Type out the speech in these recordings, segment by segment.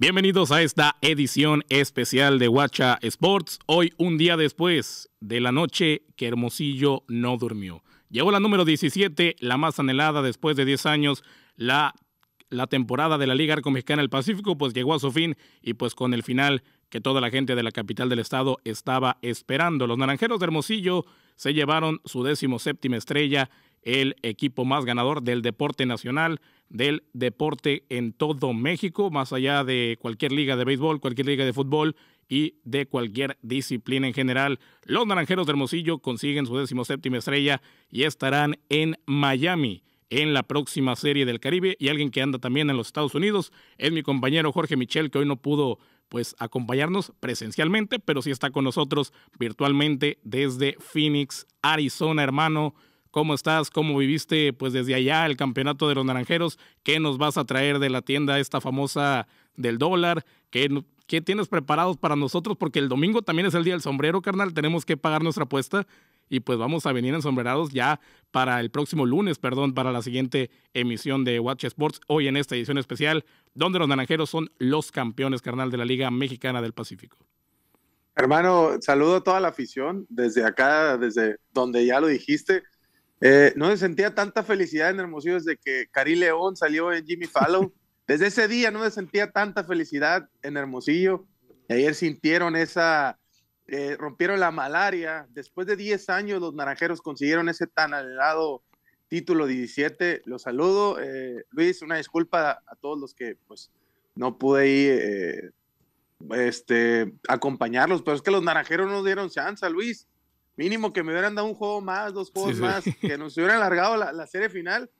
Bienvenidos a esta edición especial de Guacha Sports. Hoy, un día después de la noche que Hermosillo no durmió. Llegó la número 17, la más anhelada después de 10 años, la, la temporada de la Liga Arco Mexicana del Pacífico, pues llegó a su fin y pues con el final que toda la gente de la capital del estado estaba esperando. Los Naranjeros de Hermosillo se llevaron su décimo séptima estrella el equipo más ganador del deporte nacional, del deporte en todo México, más allá de cualquier liga de béisbol, cualquier liga de fútbol y de cualquier disciplina en general. Los Naranjeros de Hermosillo consiguen su séptima estrella y estarán en Miami en la próxima serie del Caribe y alguien que anda también en los Estados Unidos es mi compañero Jorge Michel que hoy no pudo pues acompañarnos presencialmente, pero sí está con nosotros virtualmente desde Phoenix, Arizona, hermano cómo estás, cómo viviste pues desde allá el campeonato de los naranjeros, qué nos vas a traer de la tienda esta famosa del dólar, qué, tienes preparados para nosotros, porque el domingo también es el día del sombrero, carnal, tenemos que pagar nuestra apuesta y pues vamos a venir sombrerados ya para el próximo lunes, perdón, para la siguiente emisión de Watch Sports, hoy en esta edición especial, donde los naranjeros son los campeones, carnal, de la Liga Mexicana del Pacífico. Hermano, saludo a toda la afición desde acá, desde donde ya lo dijiste, eh, no no sentía tanta felicidad en Hermosillo desde que Cari León salió en Jimmy Fallon. Desde ese día no se sentía tanta felicidad en Hermosillo. ayer sintieron esa, eh, rompieron la malaria. Después de 10 años los naranjeros consiguieron ese tan anhelado título 17. Los saludo. Eh, Luis, una disculpa a, todos los que pues no pude ir este, acompañarlos, pero es que los naranjeros no dieron chance, Luis mínimo que me hubieran dado un juego más, dos juegos más, que nos hubieran alargado la, serie final,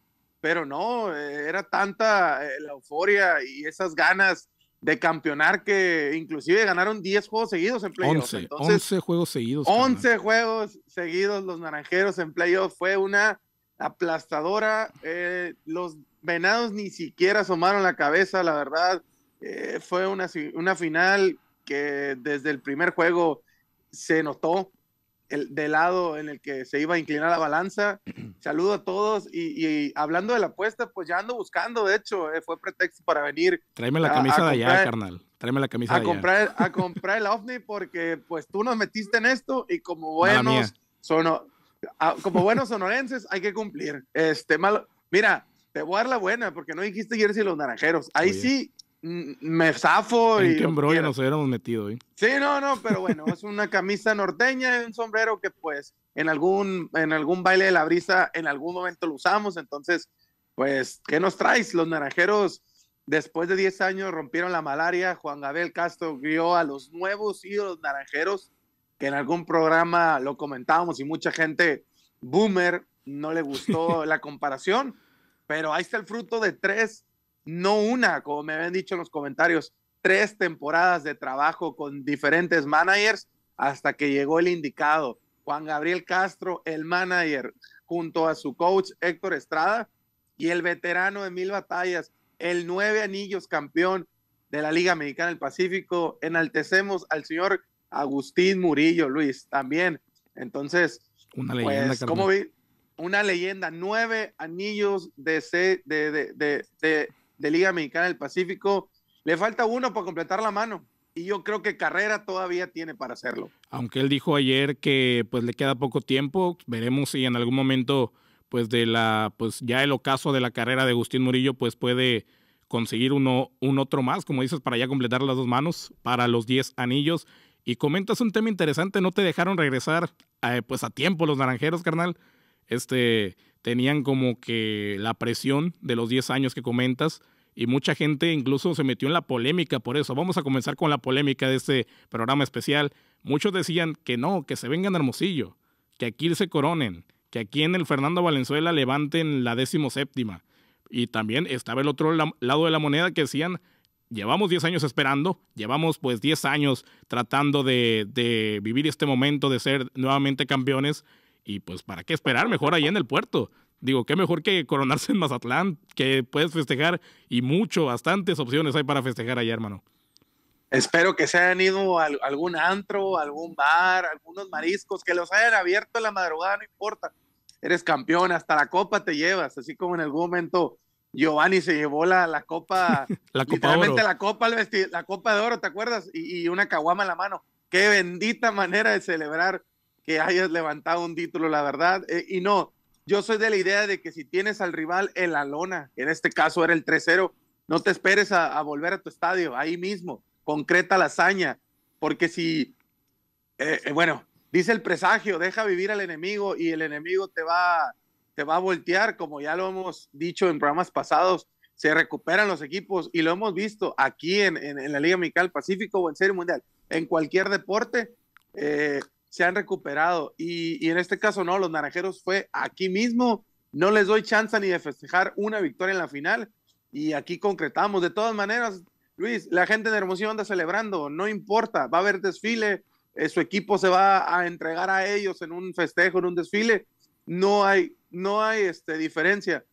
pero no, eh, era tanta eh, la euforia y esas ganas de campeonar que inclusive ganaron 10 juegos seguidos en playoffs. 11, 11, juegos seguidos. 11 juegos seguidos los naranjeros en playoffs. Fue una aplastadora. Eh, los venados ni siquiera asomaron la cabeza, la verdad. fue una, una final que desde el primer juego se notó el, del lado en el que se iba a inclinar la balanza. Saludo a todos y, hablando de la apuesta, pues ya ando buscando, de hecho, eh, fue pretexto para venir. Tráeme la camisa de allá, carnal. Tráeme la camisa a de comprar, allá. A comprar el ovni porque pues tú nos metiste en esto y como buenos, sono, ah, como buenos sonorenses hay que cumplir. Este, malo, mira, te voy a dar la buena porque no dijiste eres de los naranjeros. Ahí sí Mm, me zafo. y, qué embrollo nos hubiéramos metido? ¿eh? Sí, no, no, pero bueno, es una camisa norteña y un sombrero que pues en algún, en algún baile de la brisa en algún momento lo usamos. Entonces, pues, ¿qué nos traes? Los naranjeros, después de 10 años, rompieron la malaria. Juan Gabriel Castro Vio a los nuevos ídolos naranjeros, que en algún programa lo comentábamos y mucha gente, boomer, no le gustó la comparación. Pero ahí está el fruto de tres no una, como me habían dicho en los comentarios, tres temporadas de trabajo con diferentes managers hasta que llegó el indicado, Juan Gabriel Castro, el manager, junto a su coach Héctor Estrada y el veterano de mil batallas, el nueve anillos campeón de la Liga Mexicana del Pacífico. Enaltecemos al señor Agustín Murillo, Luis, también. Entonces, una pues, leyenda, vi? Una leyenda, nueve anillos de, de de Liga Mexicana del Pacífico. Le falta uno para completar la mano y yo creo que Carrera todavía tiene para hacerlo. Aunque él dijo ayer que pues le queda poco tiempo, veremos si en algún momento pues de la pues ya el ocaso de la carrera de Agustín Murillo pues puede conseguir uno un otro más, como dices, para ya completar las dos manos para los 10 anillos y comentas un tema interesante, no te dejaron regresar eh, pues a tiempo los naranjeros, carnal. Este tenían como que la presión de los 10 años que comentas y mucha gente incluso se metió en la polémica por eso. Vamos a comenzar con la polémica de este programa especial. Muchos decían que no, que se vengan a Hermosillo, que aquí se coronen, que aquí en el Fernando Valenzuela levanten la décimo séptima. Y también estaba el otro lado de la moneda que decían, llevamos 10 años esperando, llevamos pues 10 años tratando de, de vivir este momento, de ser nuevamente campeones, y pues para qué esperar, mejor ahí en el puerto. Digo, qué mejor que coronarse en Mazatlán, que puedes festejar y mucho, bastantes opciones hay para festejar allá, hermano. Espero que se hayan ido a algún antro, algún bar, algunos mariscos, que los hayan abierto en la madrugada, no importa. Eres campeón, hasta la copa te llevas, así como en algún momento Giovanni se llevó la, copa, la literalmente la copa, la copa de oro, ¿te acuerdas? Y, una caguama en la mano. Qué bendita manera de celebrar que hayas levantado un título, la verdad. Eh, y no, yo soy de la idea de que si tienes al rival en la lona, en este caso era el 3-0, no te esperes a, volver a tu estadio, ahí mismo, concreta la hazaña, porque si, eh, eh, bueno, dice el presagio, deja vivir al enemigo y el enemigo te va, te va a voltear, como ya lo hemos dicho en programas pasados, se recuperan los equipos y lo hemos visto aquí en, la Liga amical Pacífico o en Serie Mundial, en cualquier deporte, eh, se han recuperado. Y, en este caso, no, los naranjeros fue aquí mismo. No les doy chance ni de festejar una victoria en la final. Y aquí concretamos. De todas maneras, Luis, la gente de Hermosillo anda celebrando, no importa, va a haber desfile, eh, su equipo se va a entregar a ellos en un festejo, en un desfile, no hay, no hay este, diferencia.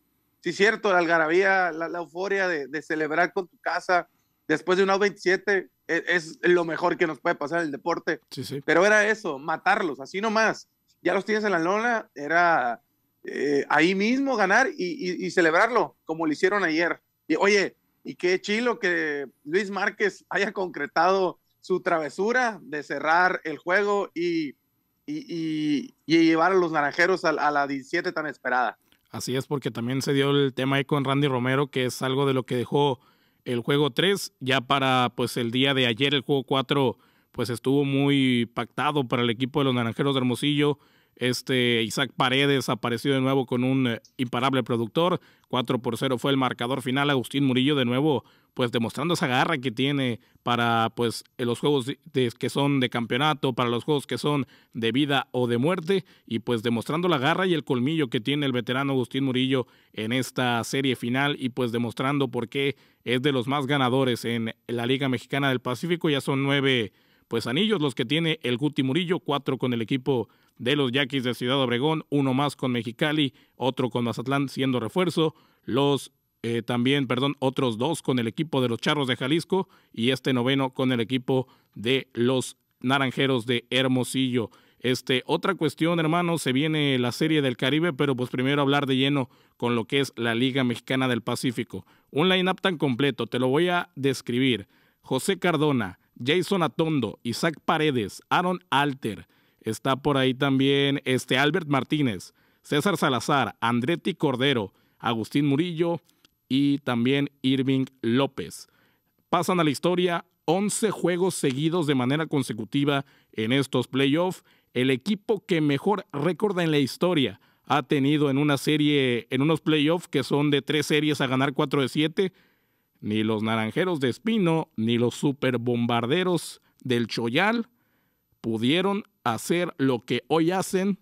Sí, cierto, la algarabía, la, euforia de, celebrar con tu casa después de un 27 e, es, lo mejor que nos puede pasar el deporte. Pero era eso, matarlos, así nomás. Ya los tienes en la lona, era eh, ahí mismo ganar y, celebrarlo, como lo hicieron ayer. Y oye, y qué chilo que Luis Márquez haya concretado su travesura de cerrar el juego y, y llevar a los naranjeros a, a la 17 tan esperada. Así es, porque también se dio el tema ahí con Randy Romero, que es algo de lo que dejó el juego 3, ya para pues el día de ayer el juego 4 pues estuvo muy pactado para el equipo de los Naranjeros de Hermosillo. Este Isaac Paredes apareció de nuevo con un eh, imparable productor. 4 por 0 fue el marcador final. Agustín Murillo de nuevo pues demostrando esa garra que tiene para pues los juegos que son de campeonato, para los juegos que son de vida o de muerte y pues demostrando la garra y el colmillo que tiene el veterano Agustín Murillo en esta serie final y pues demostrando por qué es de los más ganadores en la Liga Mexicana del Pacífico, ya son nueve pues anillos los que tiene el Guti Murillo, cuatro con el equipo de los Yaquis de Ciudad Obregón, uno más con Mexicali, otro con Mazatlán siendo refuerzo, los eh, también, perdón, otros dos con el equipo de los Charros de Jalisco y este noveno con el equipo de los Naranjeros de Hermosillo. Este, otra cuestión, hermano, se viene la Serie del Caribe, pero pues primero hablar de lleno con lo que es la Liga Mexicana del Pacífico. Un line-up tan completo, te lo voy a describir. José Cardona, Jason Atondo, Isaac Paredes, Aaron Alter, está por ahí también este Albert Martínez, César Salazar, Andretti Cordero, Agustín Murillo, y también Irving López. Pasan a la historia 11 juegos seguidos de manera consecutiva en estos playoffs. El equipo que mejor récord en la historia ha tenido en una serie, en unos playoffs que son de tres series a ganar 4 de 7. Ni los Naranjeros de Espino, ni los Superbombarderos del Choyal pudieron hacer lo que hoy hacen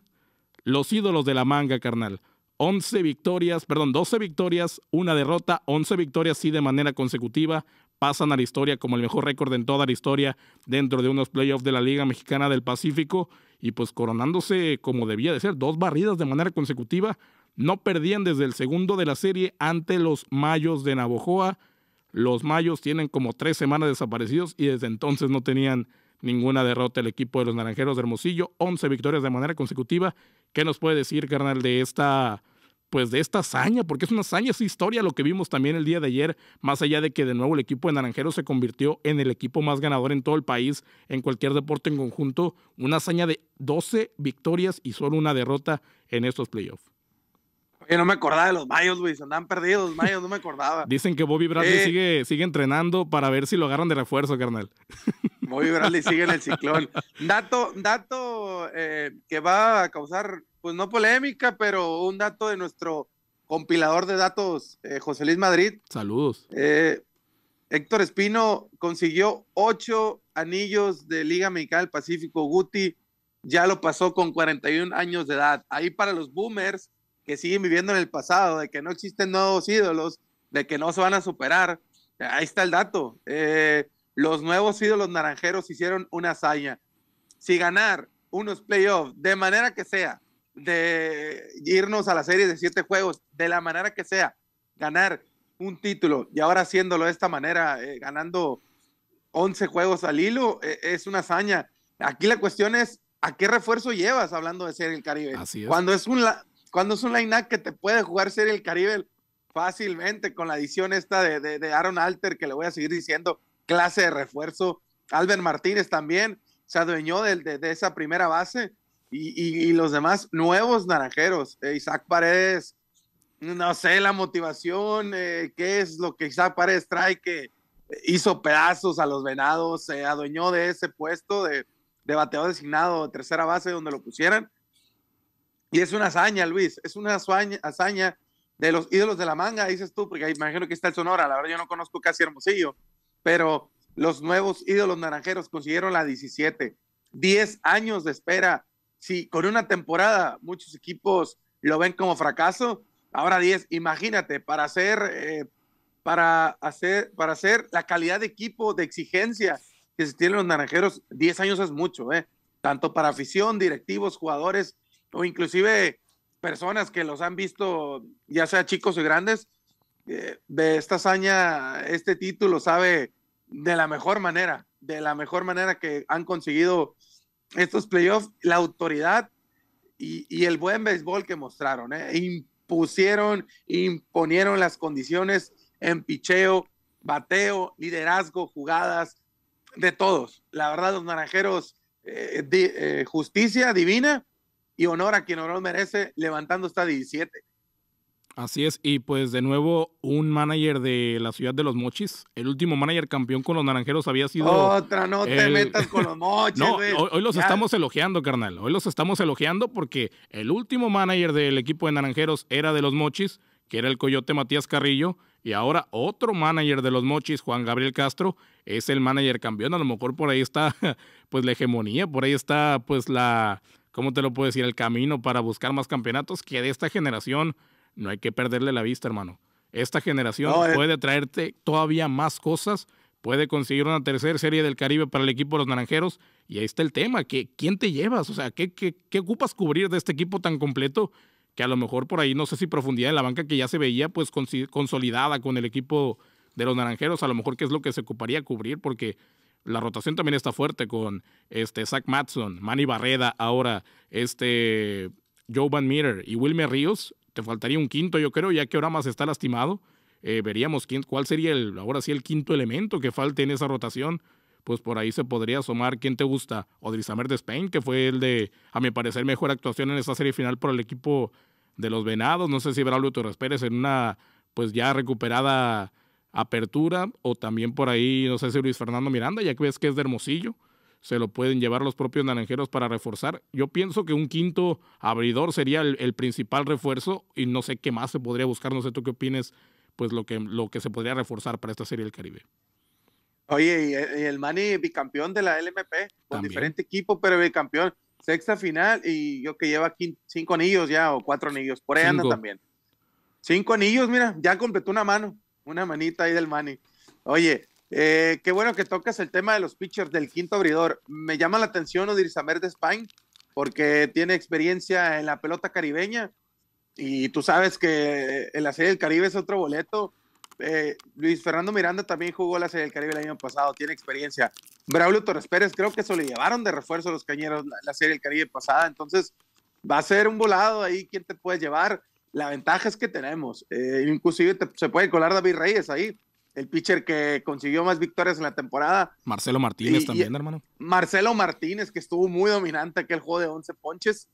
los ídolos de la manga, carnal. 11 victorias, perdón, 12 victorias, una derrota, 11 victorias sí de manera consecutiva, pasan a la historia como el mejor récord en toda la historia dentro de unos playoffs de la Liga Mexicana del Pacífico y pues coronándose como debía de ser, dos barridas de manera consecutiva, no perdían desde el segundo de la serie ante los Mayos de Navojoa. Los Mayos tienen como tres semanas desaparecidos y desde entonces no tenían ninguna derrota el equipo de los Naranjeros de Hermosillo. 11 victorias de manera consecutiva. ¿Qué nos puede decir, carnal, de esta pues de esta hazaña, porque es una hazaña, es historia lo que vimos también el día de ayer, más allá de que de nuevo el equipo de Naranjeros se convirtió en el equipo más ganador en todo el país, en cualquier deporte en conjunto, una hazaña de 12 victorias y solo una derrota en estos playoffs. no me acordaba de los Mayos, Luis, andan perdidos los Mayos, no me acordaba. Dicen que Bobby Bradley eh. sigue, sigue entrenando para ver si lo agarran de refuerzo, carnal. Bobby Bradley sigue en el ciclón. Dato, dato eh, que va a causar pues no polémica, pero un dato de nuestro compilador de datos, eh, José Luis Madrid. Saludos. Eh, Héctor Espino consiguió ocho anillos de Liga Mexicana del Pacífico. Guti ya lo pasó con 41 años de edad. Ahí para los boomers que siguen viviendo en el pasado, de que no existen nuevos ídolos, de que no se van a superar. Ahí está el dato. Eh, los nuevos ídolos naranjeros hicieron una hazaña. Si ganar unos playoffs, de manera que sea, de irnos a la serie de siete juegos, de la manera que sea, ganar un título y ahora haciéndolo de esta manera, eh, ganando 11 juegos al hilo, eh, es una hazaña. Aquí la cuestión es, ¿a qué refuerzo llevas hablando de ser el Caribe? Así Cuando es un, cuando es un line-up que te puede jugar ser el Caribe fácilmente con la edición esta de, de, Aaron Alter, que le voy a seguir diciendo, clase de refuerzo. Albert Martínez también se adueñó de, de esa primera base y, los demás nuevos naranjeros. Eh, Isaac Paredes, no sé, la motivación, eh, qué es lo que Isaac Paredes trae que hizo pedazos a los venados, se adueñó de ese puesto de, de bateador designado, tercera base, donde lo pusieran. Y es una hazaña, Luis, es una hazaña, hazaña de los ídolos de la manga, dices tú, porque imagino que está el Sonora, la verdad yo no conozco casi Hermosillo, pero los nuevos ídolos naranjeros consiguieron la 17. 10 años de espera si con una temporada muchos equipos lo ven como fracaso, ahora 10, imagínate, para hacer, eh, para, hacer, para hacer la calidad de equipo, de exigencia que se tienen los naranjeros, 10 años es mucho, eh, tanto para afición, directivos, jugadores o inclusive personas que los han visto, ya sea chicos o grandes, eh, de esta hazaña, este título sabe de la mejor manera, de la mejor manera que han conseguido estos playoffs, la autoridad y, el buen béisbol que mostraron. ¿eh? Impusieron, imponieron las condiciones en picheo, bateo, liderazgo, jugadas, de todos. La verdad, los naranjeros, eh, eh, justicia divina y honor a quien honor merece, levantando esta 17. Así es, y pues de nuevo un manager de la ciudad de los mochis. El último manager campeón con los naranjeros había sido. Otra, no te metas con los mochis. no, hoy, los estamos elogiando, carnal. Hoy los estamos elogiando porque el último manager del equipo de naranjeros era de los mochis, que era el coyote Matías Carrillo. Y ahora otro manager de los mochis, Juan Gabriel Castro, es el manager campeón. A lo mejor por ahí está pues la hegemonía, por ahí está pues la. ¿Cómo te lo puedo decir? El camino para buscar más campeonatos que de esta generación no hay que perderle la vista, hermano. Esta generación eh. puede traerte todavía más cosas, puede conseguir una tercera serie del Caribe para el equipo de los Naranjeros. Y ahí está el tema, que, ¿quién te llevas? O sea, ¿qué, qué, ocupas cubrir de este equipo tan completo? Que a lo mejor por ahí, no sé si profundidad en la banca que ya se veía pues consolidada con el equipo de los Naranjeros, a lo mejor qué es lo que se ocuparía cubrir, porque la rotación también está fuerte con este Zach Matson, Manny Barreda, ahora este Joe Van Meter y Wilmer Ríos te faltaría un quinto, yo creo, ya que ahora más está lastimado. Eh, veríamos quién, cuál sería el, ahora sí el quinto elemento que falte en esa rotación. Pues por ahí se podría asomar quién te gusta. Odrizamer de Spain, que fue el de, a mi parecer, mejor actuación en esa serie final por el equipo de los Venados. No sé si Braulio Torres Pérez en una pues ya recuperada apertura. O también por ahí, no sé si Luis Fernando Miranda, ya que ves que es de Hermosillo se lo pueden llevar los propios naranjeros para reforzar. Yo pienso que un quinto abridor sería el, principal refuerzo y no sé qué más se podría buscar, no sé tú qué opinas, pues lo que, lo que se podría reforzar para esta serie del Caribe. Oye, y el Mani bicampeón de la LMP, con diferente equipo, pero bicampeón, sexta final, y yo que lleva cinco anillos ya, o cuatro anillos, por ahí anda también. Cinco anillos, mira, ya completó una mano, una manita ahí del Mani. Oye, eh, qué bueno que tocas el tema de los pitchers del quinto abridor. Me llama la atención Odirizamer de Spain porque tiene experiencia en la pelota caribeña y tú sabes que en la Serie del Caribe es otro boleto. Eh, Luis Fernando Miranda también jugó la Serie del Caribe el año pasado, tiene experiencia. Braulio Torres Pérez creo que se lo llevaron de refuerzo a los cañeros la, la, Serie del Caribe pasada, entonces va a ser un volado ahí quién te puede llevar. La ventaja es que tenemos, eh, inclusive se puede colar David Reyes ahí, el pitcher que consiguió más victorias en la temporada. Marcelo Martínez también, hermano. Marcelo Martínez, que estuvo muy dominante aquel juego de 11 ponches.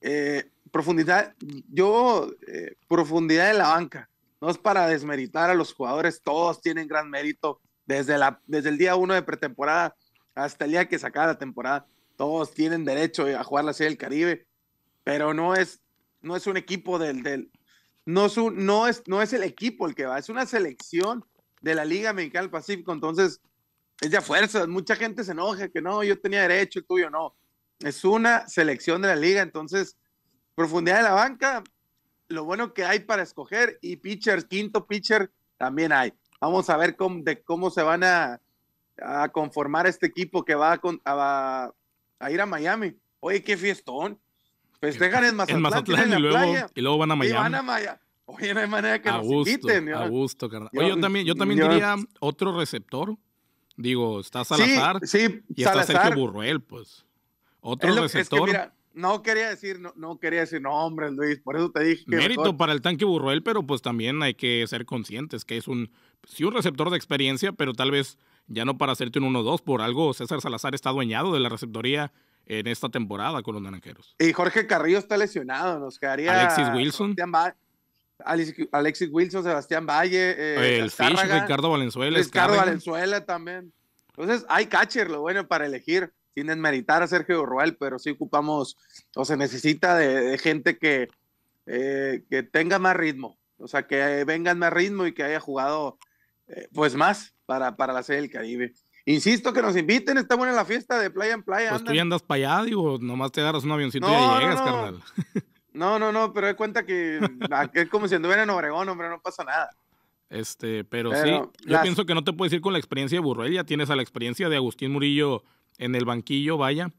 Eh, profundidad, yo, eh, profundidad de la banca. No es para desmeritar a los jugadores, todos tienen gran mérito. Desde, la, desde el día uno de pretemporada hasta el día que se la temporada, todos tienen derecho a jugar la Serie del Caribe, pero no es, no es un equipo del... del no, no, es, no es el equipo el que va, es una selección de la Liga Mexicana del Pacífico, entonces es de fuerza, mucha gente se enoja que no, yo tenía derecho, el tuyo no. Es una selección de la liga, entonces profundidad de la banca, lo bueno que hay para escoger y pitcher, quinto pitcher también hay. Vamos a ver cómo, de cómo se van a, conformar este equipo que va a, ir a Miami. Oye, qué fiestón. Festejan en Mazatlán, en y, luego, y, luego, van a van a Miami. Oye, no hay manera que nos inviten. A gusto, carnal. Oye, yo, también, yo también diría otro receptor. Digo, está Salazar sí, y está Sergio Burruel, pues. Otro receptor. no quería decir, no, quería decir nombres, Luis, por eso te dije Mérito para el tanque Burruel, pero pues también hay que ser conscientes que es un, sí, un receptor de experiencia, pero tal vez ya no para hacerte un 1-2. Por algo, César Salazar está dueñado de la receptoría en esta temporada con los naranjeros. Y Jorge Carrillo está lesionado, nos quedaría. Alexis Wilson. Alexis Wilson, Sebastián Valle, eh, Ricardo Valenzuela. Ricardo Valenzuela también. Entonces, hay catcher, lo bueno para elegir, sin meritar a Sergio Ruel, pero sí ocupamos o se necesita de, gente que, eh, que tenga más ritmo, o sea, que vengan más ritmo y que haya jugado eh, pues más para, para la Serie del Caribe. Insisto que nos inviten, estamos en la fiesta de playa en playa. Pues tú ya andas para allá, digo, nomás te agarras un avioncito y llegas, carnal. No, no, no, pero de cuenta que ah, es como si anduviera en Obregón, hombre, no pasa nada. Este, pero, sí, yo pienso que no te puedes ir con la experiencia de Burrell, ya tienes a la experiencia de Agustín Murillo en el banquillo, vaya.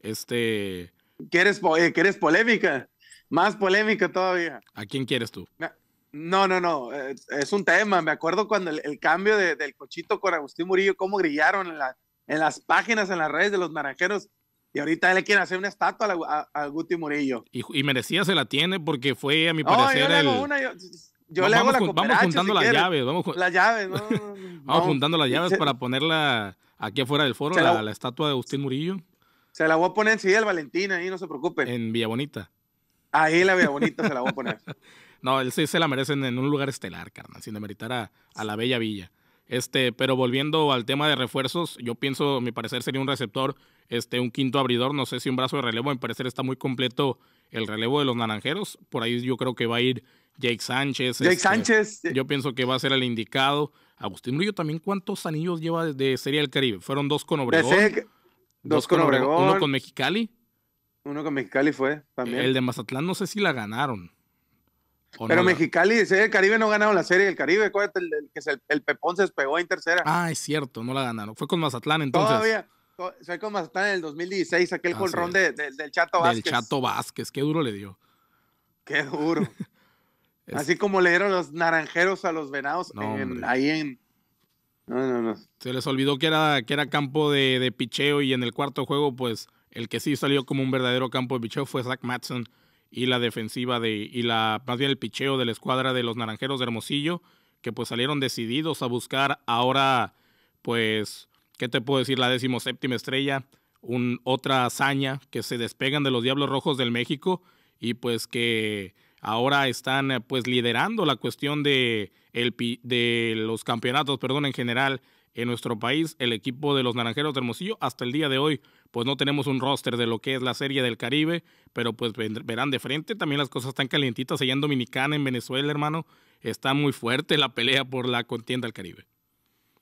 Este. ¿Quieres, eh, polémica? Más polémica todavía. ¿A quién quieres tú? No, no, no, eh, es un tema. Me acuerdo cuando el, cambio del cochito con Agustín Murillo, cómo grillaron en, en las páginas, en las redes de los naranjeros y ahorita le quiere hacer una estatua a, a, Murillo. Y, merecía se la tiene porque fue, a mi no, parecer, yo le hago una, yo, vamos, le hago la vamos juntando las, llaves, vamos, las llaves. No, vamos, juntando las llaves para ponerla aquí afuera del foro, la, estatua de Agustín Murillo. Se la voy a poner en el Valentín, ahí no se preocupen. En Villa Bonita. Ahí en la Villa Bonita se la voy a poner. No, él sí se la merecen en un lugar estelar, carnal, sin demeritar a la bella villa. Este, pero volviendo al tema de refuerzos, yo pienso, a mi parecer sería un receptor, este, un quinto abridor, no sé si un brazo de relevo, a mi parecer está muy completo el relevo de los naranjeros. Por ahí yo creo que va a ir Jake Sánchez. Jake este, Sánchez. Eh. Yo pienso que va a ser el indicado. Agustín Murillo también, ¿cuántos anillos lleva de Serie del Caribe? Fueron dos con Obregón. dos, dos, con, Obregón. Uno con Mexicali. Uno con Mexicali fue también. El de Mazatlán no sé si la ganaron. Pero Mexicali y Serie del Caribe no ganaron la Serie del Caribe. Acuérdate, el, el, Pepón se despegó en tercera. Ah, es cierto, no la ganaron. Fue con Mazatlán entonces. Todavía. fue con Mazatlán en el 2016, aquel colrón del Chato Vázquez. Del Chato Vázquez, qué duro le dio. Qué duro. Así como le dieron los naranjeros a los venados ahí en. No, no, no. Se les olvidó que era, que era campo de, de picheo y en el cuarto juego, pues el que sí salió como un verdadero campo de picheo fue Zach Matson y la defensiva de, y la, más bien el picheo de la escuadra de los Naranjeros de Hermosillo, que pues salieron decididos a buscar ahora, pues, ¿qué te puedo decir? La séptima estrella, un, otra hazaña, que se despegan de los Diablos Rojos del México y pues que ahora están pues liderando la cuestión de, el, de los campeonatos, perdón, en general en nuestro país, el equipo de los Naranjeros de Hermosillo, hasta el día de hoy, pues no tenemos un roster de lo que es la Serie del Caribe, pero pues verán de frente, también las cosas están calientitas allá en Dominicana, en Venezuela, hermano, está muy fuerte la pelea por la contienda del Caribe.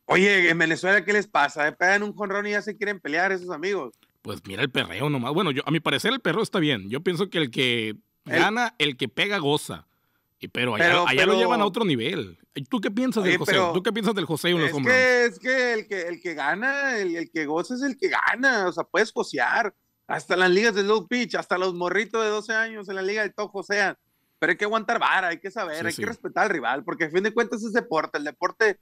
Oye, en Venezuela, ¿qué les pasa? ¿Eh? Pegan un jonrón y ya se quieren pelear esos amigos. Pues mira el perreo nomás. Bueno, yo, a mi parecer el perro está bien. Yo pienso que el que gana, el que pega, goza. Y pero allá, allá lo llevan a otro nivel. ¿Tú qué piensas del José? ¿Tú qué piensas del José y los hombres? Es que el que, el que gana, el, que goza es el que gana. O sea, puedes cosear Hasta las ligas de Low Pitch, hasta los morritos de 12 años en la liga de todo sea Pero hay que aguantar vara, hay que saber, hay que respetar al rival, porque a fin de cuentas es deporte. El deporte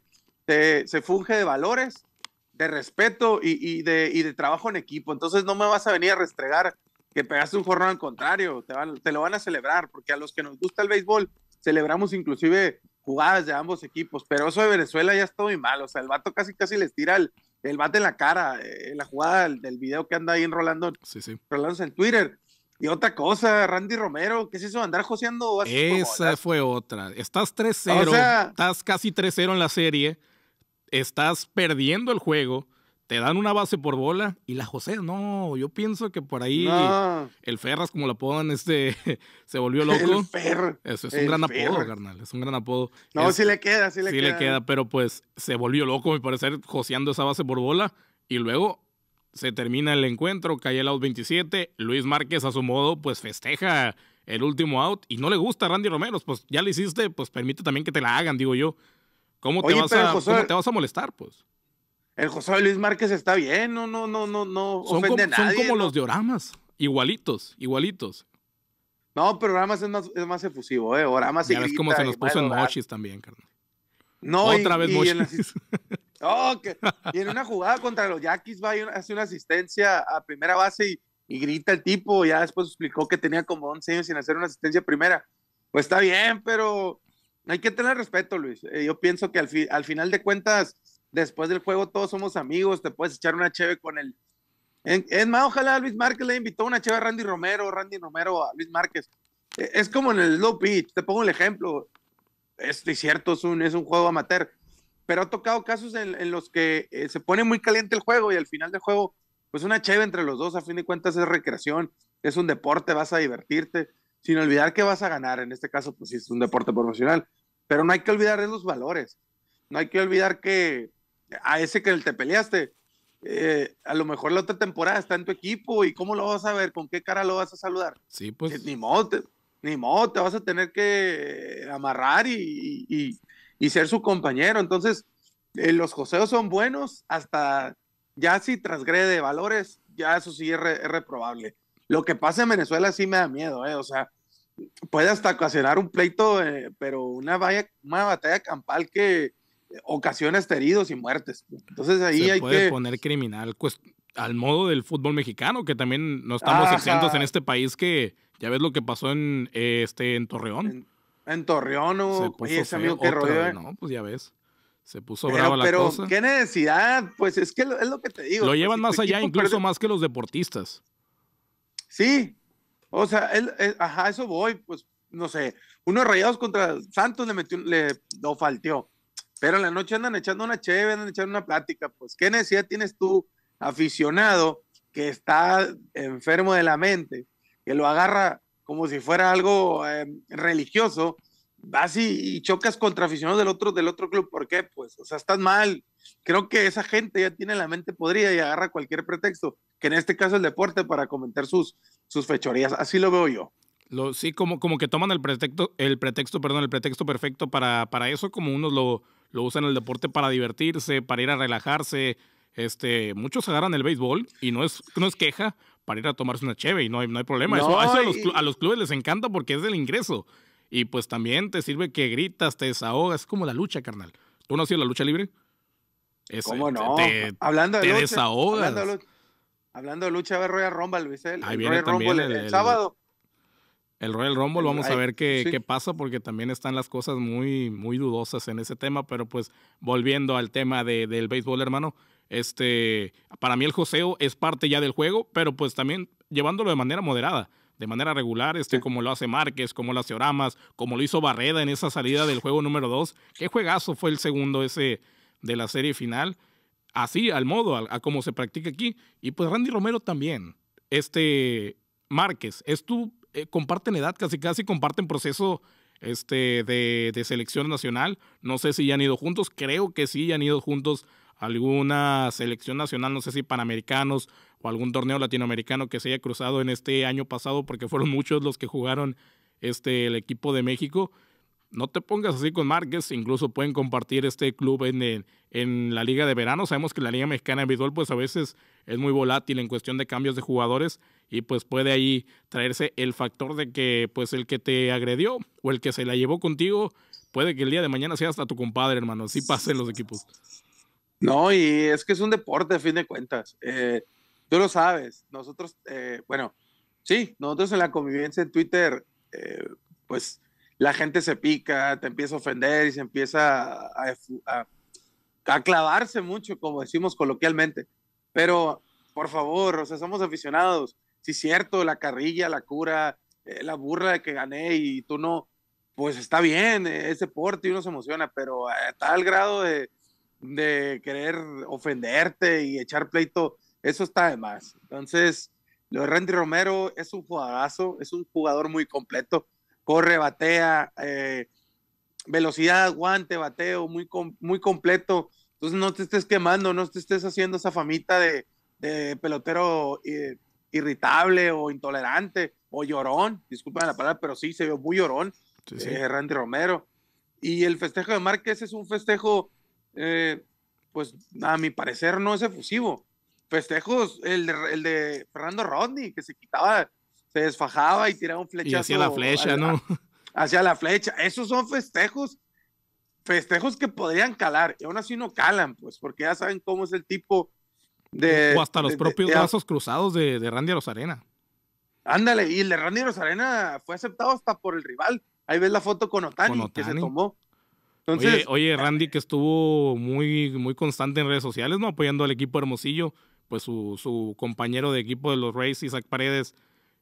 eh, se funge de valores, de respeto y, de, y de trabajo en equipo. Entonces no me vas a venir a restregar que pegaste un jornal al contrario. Te, van, te lo van a celebrar, porque a los que nos gusta el béisbol, celebramos inclusive jugadas de ambos equipos, pero eso de Venezuela ya está muy mal, o sea, el vato casi casi les tira el, el bate en la cara, eh, la jugada del, video que anda ahí enrolando, sí, sí. en Twitter. Y otra cosa, Randy Romero, ¿qué es eso? Andar joseando. Esa fue otra. Estás 3-0, estás casi 3-0 en la serie, estás perdiendo el juego te dan una base por bola y la José, no, yo pienso que por ahí el Ferras, como lo apodan, este, se volvió loco. es un gran apodo, carnal, es un gran apodo. No, sí este, le queda, sí le queda. Sí le queda, pero pues se volvió loco, me parece, joseando esa base por bola y luego se termina el encuentro, cae el out 27, Luis Márquez a su modo pues festeja el último out y no le gusta a Randy Romero, pues ya le hiciste, pues permite también que te la hagan, digo yo. ¿Cómo, te, vas a, te vas a molestar, pues? El José Luis Márquez está bien, no, no, no, no, no ofende a nadie. Son como los los dioramas, igualitos, igualitos. No, pero Oramas es más, es más efusivo, ¿eh? Oramas y Ya ves como se nos puso en Mochis también, carnal. No, Otra y, vez En y en una jugada contra los Yaquis va y hace una asistencia a primera base y, grita el tipo. Ya después explicó que tenía como 11 años sin hacer una asistencia primera. Pues está bien, pero hay que tener respeto, Luis. Eh, yo pienso que al, al final de cuentas después del juego todos somos amigos, te puedes echar una cheve con él. Es más, ojalá Luis Márquez le invitó una cheve a Randy Romero, Randy Romero a Luis Márquez. E, es como en el low pitch, te pongo el ejemplo. Es, cierto, es un, es un juego amateur, pero ha tocado casos en, los que eh, se pone muy caliente el juego y al final del juego, pues una cheve entre los dos, a fin de cuentas es recreación, es un deporte, vas a divertirte, sin olvidar que vas a ganar. En este caso, pues sí, es un deporte profesional, pero no hay que olvidar esos valores. No hay que olvidar que a ese que te peleaste, eh, a lo mejor la otra temporada está en tu equipo y cómo lo vas a ver, con qué cara lo vas a saludar. Sí, pues. ni modo, te, ni modo, vas a tener que amarrar y, y, y ser su compañero. Entonces, eh, los joseos son buenos hasta ya si transgrede valores, ya eso sí es, reprobable. Lo que pasa en Venezuela sí me da miedo, eh, O sea, puede hasta ocasionar un pleito, pero una, vaya, una batalla campal que ocasiones heridos y muertes. Entonces ahí Se hay puede que... poner criminal pues, al modo del fútbol mexicano, que también no estamos exentos en este país que ya ves lo que pasó en, este, en Torreón. En, Torreón, oh, ese amigo que rodeó. No, pues ya ves. Se puso pero, brava la pero, Pero qué necesidad, pues es que es lo que te digo. Lo pues, llevan más allá, incluso más que los deportistas. Sí, o sea, él, ajá, eso voy, pues no sé, unos rayados contra Santos le metió, le lo falteó. Pero en la noche andan echando una cheve, andan echando una plática. Pues, ¿qué necesidad tienes tú, aficionado, que está enfermo de la mente, que lo agarra como si fuera algo em, religioso, vas y, chocas contra aficionados del otro, del otro club. ¿Por qué? Pues, o sea, estás mal. Creo que esa gente ya tiene la mente podrida y agarra cualquier pretexto, que en este caso el deporte, para comentar sus, sus fechorías. Así lo veo yo. Lo, sí, como, como que toman el pretexto, el pretexto, perdón, el pretexto perfecto para, para eso, como unos lo, lo usan el deporte para divertirse, para ir a relajarse. Este, muchos agarran el béisbol y no es, no es queja para ir a tomarse una cheve y no hay, no hay problema. eso, a, los, clubes les encanta porque es del ingreso. Y pues también te sirve que gritas, te desahogas, es como la lucha, carnal. ¿Tú no has sido la lucha libre? ¿Cómo eh, no? Te, hablando de desahogas. Hablando de lucha, a ¿eh? ver el sábado el Royal Rumble, vamos a ver qué, pasa, porque también están las cosas muy, muy dudosas en ese tema, pero pues volviendo al tema del béisbol, hermano, este, para mí el joseo es parte ya del juego, pero pues también llevándolo de manera moderada, de manera regular, este, como lo hace Márquez, como lo hace Oramas, como lo hizo Barreda en esa salida del juego número 2. Qué juegazo fue el segundo ese de la serie final. Así, al modo, a, a como se practica aquí. Y pues Randy Romero también. Este, Márquez, es tu, eh, comparten edad, casi casi comparten proceso este, de, selección nacional. No sé si ya han ido juntos, creo que sí, han ido juntos alguna selección nacional, no sé si panamericanos o algún torneo latinoamericano que se haya cruzado en este año pasado, porque fueron muchos los que jugaron este, el equipo de México no te pongas así con Márquez, incluso pueden compartir este club en, en, la liga de verano. Sabemos que la liga mexicana de pues a veces es muy volátil en cuestión de cambios de jugadores y pues puede ahí traerse el factor de que pues el que te agredió o el que se la llevó contigo puede que el día de mañana sea hasta tu compadre, hermano. Así pasen los equipos. No, y es que es un deporte a fin de cuentas. Eh, tú lo sabes, nosotros, eh, bueno, sí, nosotros en la convivencia en Twitter, eh, pues la gente se pica, te empieza a ofender y se empieza a, clavarse mucho, como decimos coloquialmente. Pero, por favor, o sea, somos aficionados. Si sí, cierto, la carrilla, la cura, eh, la burra de que gané y tú no, pues está bien, ese eh, es deporte y uno se emociona, pero a tal grado de, querer ofenderte y echar pleito, eso está de más. Entonces, lo de Randy Romero es un jugadorazo, es un jugador muy completo corre, batea, eh, velocidad, guante, bateo, muy, muy completo. Entonces no te estés quemando, no te estés haciendo esa famita de, pelotero eh, irritable o intolerante o llorón, disculpen la palabra, pero sí se vio muy llorón eh, sí, Randy Romero. Y el festejo de Márquez es un festejo, pues a mi parecer no es efusivo. Festejos, el de, el de Fernando Rodney, que se quitaba desfajaba y tiraba un flechazo. hacia la flecha, ¿no? Hacia la flecha. Esos son festejos, festejos que podrían calar, y aún así no calan, pues, porque ya saben cómo es el tipo de... O hasta los propios brazos cruzados de, de Randy Rosarena. Ándale, y el de Randy Rosarena fue aceptado hasta por el rival. Ahí ves la foto con Otani, que se tomó. Entonces, oye, Randy que estuvo muy, muy constante en redes sociales, ¿no? Apoyando al equipo Hermosillo, pues su, su compañero de equipo de los Rays, Isaac Paredes,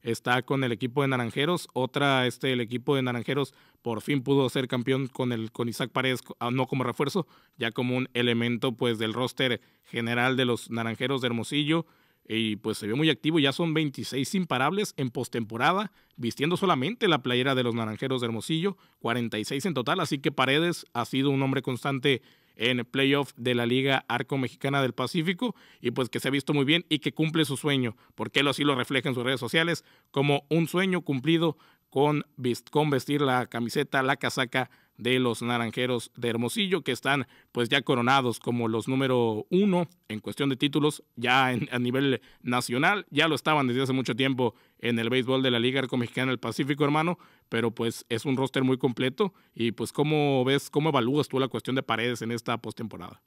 está con el equipo de Naranjeros. Otra, este, el equipo de Naranjeros por fin pudo ser campeón con, el, con Isaac Paredes, ah, no como refuerzo, ya como un elemento pues, del roster general de los Naranjeros de Hermosillo. Y pues se vio muy activo, ya son 26 imparables en postemporada, vistiendo solamente la playera de los Naranjeros de Hermosillo, 46 en total, así que Paredes ha sido un hombre constante en playoff de la Liga Arco Mexicana del Pacífico y pues que se ha visto muy bien y que cumple su sueño, porque él así lo refleja en sus redes sociales como un sueño cumplido con, con vestir la camiseta, la casaca de los Naranjeros de Hermosillo, que están pues ya coronados como los número uno en cuestión de títulos, ya a nivel nacional, ya lo estaban desde hace mucho tiempo en el béisbol de la Liga Arco Mexicana del Pacífico, hermano, pero pues es un roster muy completo y pues cómo ves, cómo evalúas tú la cuestión de paredes en esta postemporada.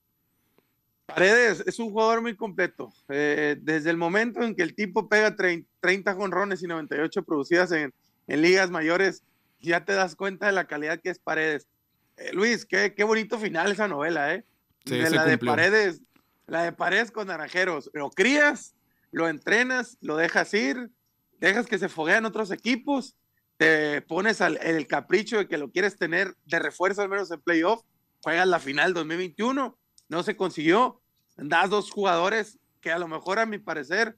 Paredes es un jugador muy completo. Eh, desde el momento en que el tipo pega 30 jonrones y 98 producidas en ligas mayores, ya te das cuenta de la calidad que es Paredes. Eh, Luis, qué, bonito final esa novela, ¿eh? la de Paredes, la de Paredes con Naranjeros. Lo crías, lo entrenas, lo dejas ir, dejas que se foguean otros equipos, te pones el capricho de que lo quieres tener de refuerzo al menos en playoff, juegas la final 2021, no se consiguió, das dos jugadores que a lo mejor a mi parecer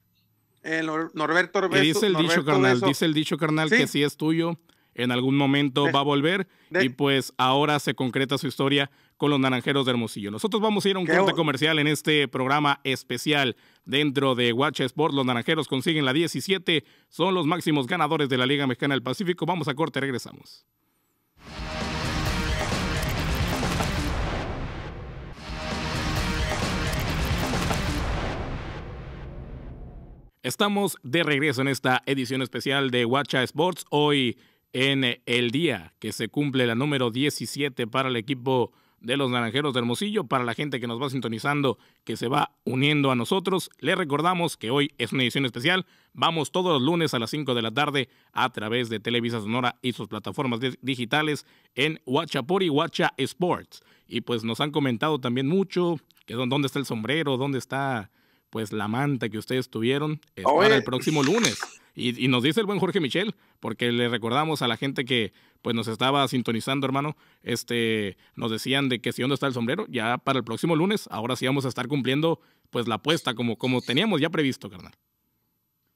eh, Norberto Orbeso, dice el dicho, carnal, dice el dicho, carnal, que si es tuyo, en algún momento va a volver y pues ahora se concreta su historia con los Naranjeros de Hermosillo. Nosotros vamos a ir a un corte comercial en este programa especial dentro de Watch Sports. Los Naranjeros consiguen la 17, son los máximos ganadores de la Liga Mexicana del Pacífico. Vamos a corte, regresamos. Estamos de regreso en esta edición especial de Watcha Sports. Hoy en el día que se cumple la número 17 para el equipo de los Naranjeros de Hermosillo. Para la gente que nos va sintonizando, que se va uniendo a nosotros, le recordamos que hoy es una edición especial. Vamos todos los lunes a las 5 de la tarde a través de Televisa Sonora y sus plataformas digitales en Huachapori Huacha Sports. Y pues nos han comentado también mucho que dónde está el sombrero, dónde está pues la manta que ustedes tuvieron es para el próximo lunes. Y, nos dice el buen Jorge Michel, porque le recordamos a la gente que pues nos estaba sintonizando, hermano, este, nos decían de que si dónde está el sombrero, ya para el próximo lunes, ahora sí vamos a estar cumpliendo pues la apuesta como, como teníamos ya previsto, carnal.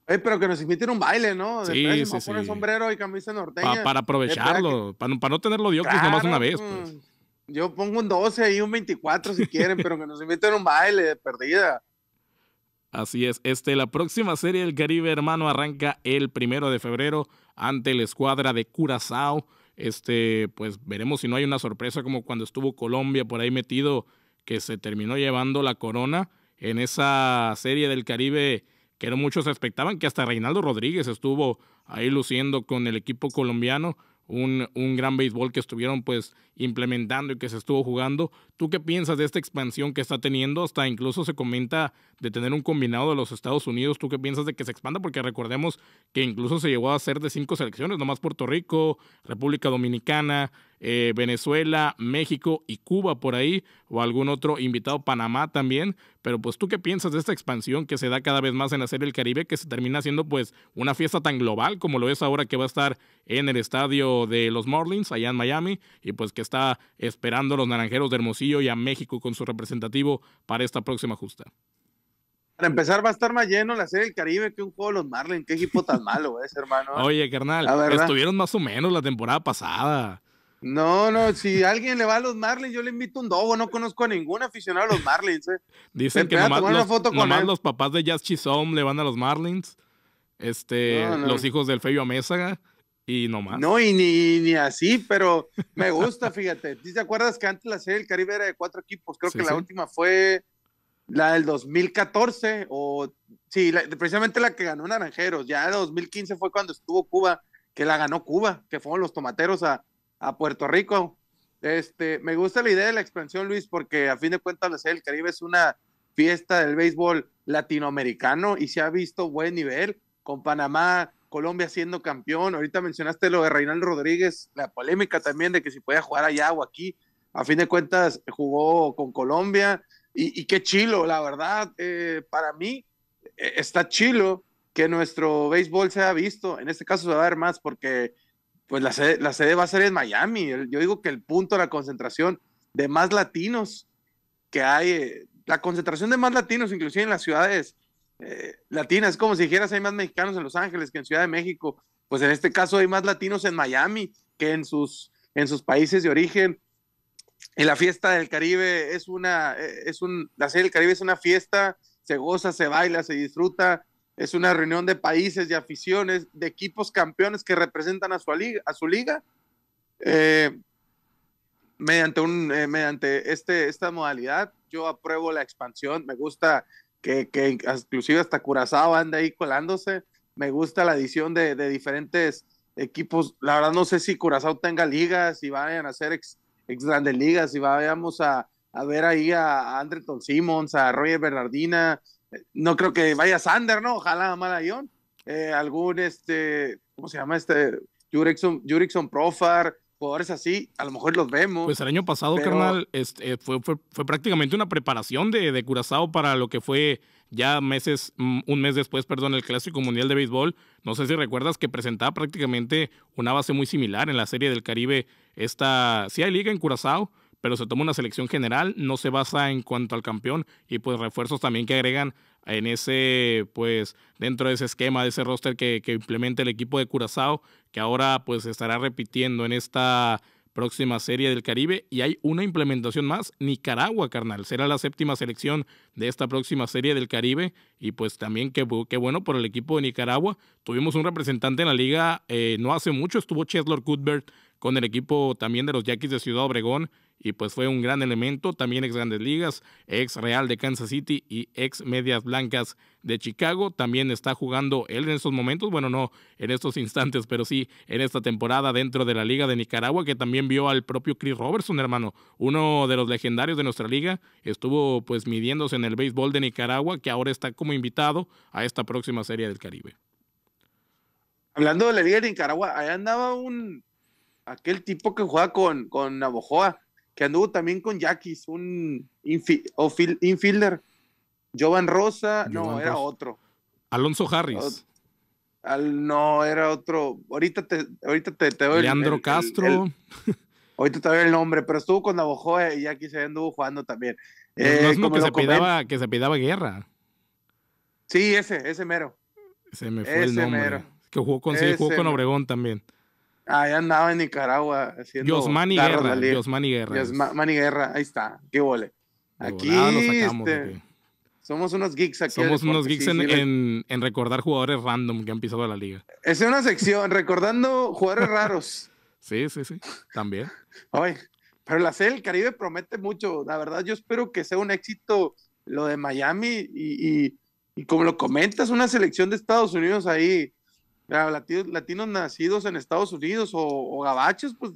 pero que nos inviten un baile, ¿no? De sí, sí, sombrero y camisa norteña. para aprovecharlo, para, no tenerlo de nomás una vez. Pues. Mm, yo pongo un 12 y un 24 si quieren, pero que nos inviten un baile de perdida. Así es, este, la próxima serie del Caribe, hermano, arranca el primero de febrero ante la escuadra de Curazao. Este, pues veremos si no hay una sorpresa como cuando estuvo Colombia por ahí metido, que se terminó llevando la corona en esa serie del Caribe que no muchos expectaban, que hasta Reinaldo Rodríguez estuvo ahí luciendo con el equipo colombiano un, un, gran béisbol que estuvieron pues implementando y que se estuvo jugando. ¿Tú qué piensas de esta expansión que está teniendo? Hasta incluso se comenta de tener un combinado de los Estados Unidos. ¿Tú qué piensas de que se expanda? Porque recordemos que incluso se llegó a ser de cinco selecciones, nomás Puerto Rico, República Dominicana, eh, Venezuela, México y Cuba por ahí, o algún otro invitado, Panamá también. Pero pues tú qué piensas de esta expansión que se da cada vez más en la Serie del Caribe, que se termina siendo pues una fiesta tan global como lo es ahora que va a estar en el estadio de los Marlins, allá en Miami, y pues que está esperando a los Naranjeros de Hermosillo y a México con su representativo para esta próxima justa. Para empezar, va a estar más lleno la serie del Caribe que un juego de los Marlins. Qué equipo tan malo es, hermano. ¿eh? Oye, carnal, estuvieron más o menos la temporada pasada. No, no, si alguien le va a los Marlins, yo le invito un dogo. No conozco a ningún aficionado a los Marlins. Eh. Dicen que nomás, los, papás de Jazz le van a los Marlins. Este, los hijos del Feyo Amézaga y nomás. No, y ni, así, pero me gusta, fíjate. ¿Te acuerdas que antes la serie del Caribe era de cuatro equipos? Creo que la última fue la del 2014, o sí, precisamente la que ganó Naranjeros. Ya el 2015 fue cuando estuvo Cuba, que la ganó Cuba, que fueron los tomateros a a Puerto Rico. Este, me gusta la idea de la expansión, Luis, porque a fin de cuentas el Caribe es una fiesta del béisbol latinoamericano y se ha visto buen nivel con Panamá, Colombia siendo campeón. Ahorita mencionaste lo de Reinaldo Rodríguez, la polémica también de que si podía jugar allá o aquí. A fin de cuentas jugó con Colombia y, qué chilo, la verdad, eh, para mí eh, está chilo que nuestro béisbol ha visto. En este caso se va a ver más porque pues la sede, va a ser en Miami. Yo digo que el punto, de la concentración de más latinos que hay, eh, la concentración de más latinos, inclusive en las ciudades eh, latinas, como si dijeras hay más mexicanos en Los Ángeles que en Ciudad de México, pues en este caso hay más latinos en Miami que en sus, en sus países de origen. en la fiesta del Caribe es una, eh, es un, la sede del Caribe es una fiesta, se goza, se baila, se disfruta, es una reunión de países, de aficiones, de equipos campeones que representan a su liga, a su liga eh, mediante, un, eh, mediante este, esta modalidad. Yo apruebo la expansión, me gusta que, que inclusive hasta Curazao anda ahí colándose, me gusta la adición de, de, diferentes equipos. La verdad no sé si Curazao tenga ligas, y vayan a hacer ex, grandes ligas, y vayamos a, a ver ahí a, Andreton Simmons, a Roger Bernardina, no creo que vaya Sander, ¿no? Ojalá Malayón Eh, algún, este, ¿cómo se llama este? Jurickson, Profar, jugadores así, a lo mejor los vemos. Pues el año pasado, carnal, este, eh, fue, fue, prácticamente una preparación de, de Curazao para lo que fue ya meses, mm, un mes después, perdón, el Clásico Mundial de Béisbol. No sé si recuerdas que presentaba prácticamente una base muy similar en la Serie del Caribe. Esta, sí hay liga en Curazao, pero se toma una selección general, no se basa en cuanto al campeón y pues refuerzos también que agregan en ese, pues dentro de ese esquema, de ese roster que, implementa el equipo de Curazao, que ahora pues estará repitiendo en esta próxima serie del Caribe y hay una implementación más, Nicaragua, carnal. Será la séptima selección de esta próxima serie del Caribe y pues también qué, qué bueno por el equipo de Nicaragua. Tuvimos un representante en la liga eh, no hace mucho, estuvo Cheslor Cuthbert con el equipo también de los Yaquis de Ciudad Obregón y pues fue un gran elemento, también ex Grandes Ligas, ex Real de Kansas City y ex Medias Blancas de Chicago. También está jugando él en estos momentos, bueno, no en estos instantes, pero sí en esta temporada dentro de la Liga de Nicaragua, que también vio al propio Chris Robertson, hermano, uno de los legendarios de nuestra liga. Estuvo pues midiéndose en el béisbol de Nicaragua, que ahora está como invitado a esta próxima Serie del Caribe. Hablando de la Liga de Nicaragua, ahí andaba un aquel tipo que jugaba con, con Navojoa, que anduvo también con Yaquis, un infielder. Jovan Rosa, no, era otro. Alonso Harris. al, no, era otro. Ahorita te, ahorita te, te Leandro Castro. ahorita te doy el nombre, pero estuvo con Navojoa y Yaquis se anduvo jugando también. Eh, como que, se pidaba, que se pidaba guerra. Sí, ese, ese mero. me ese el Mero. Que jugó con, sí, jugó con Obregón también. Ahí andaba en Nicaragua haciendo. Yosmani Guerra. Yosmani Guerra. Yosmani Guerra, ahí está. Qué vole. Aquí, este, Somos unos geeks aquí. Somos unos geeks en, en, recordar jugadores random que han pisado la liga. Es una sección, recordando jugadores raros. Sí, sí, sí. También. Oye, pero la serie del Caribe promete mucho. La verdad, yo espero que sea un éxito lo de Miami y, y, y como lo comentas, una selección de Estados Unidos ahí Ah, latinos, latinos nacidos en Estados Unidos o, gabachos, pues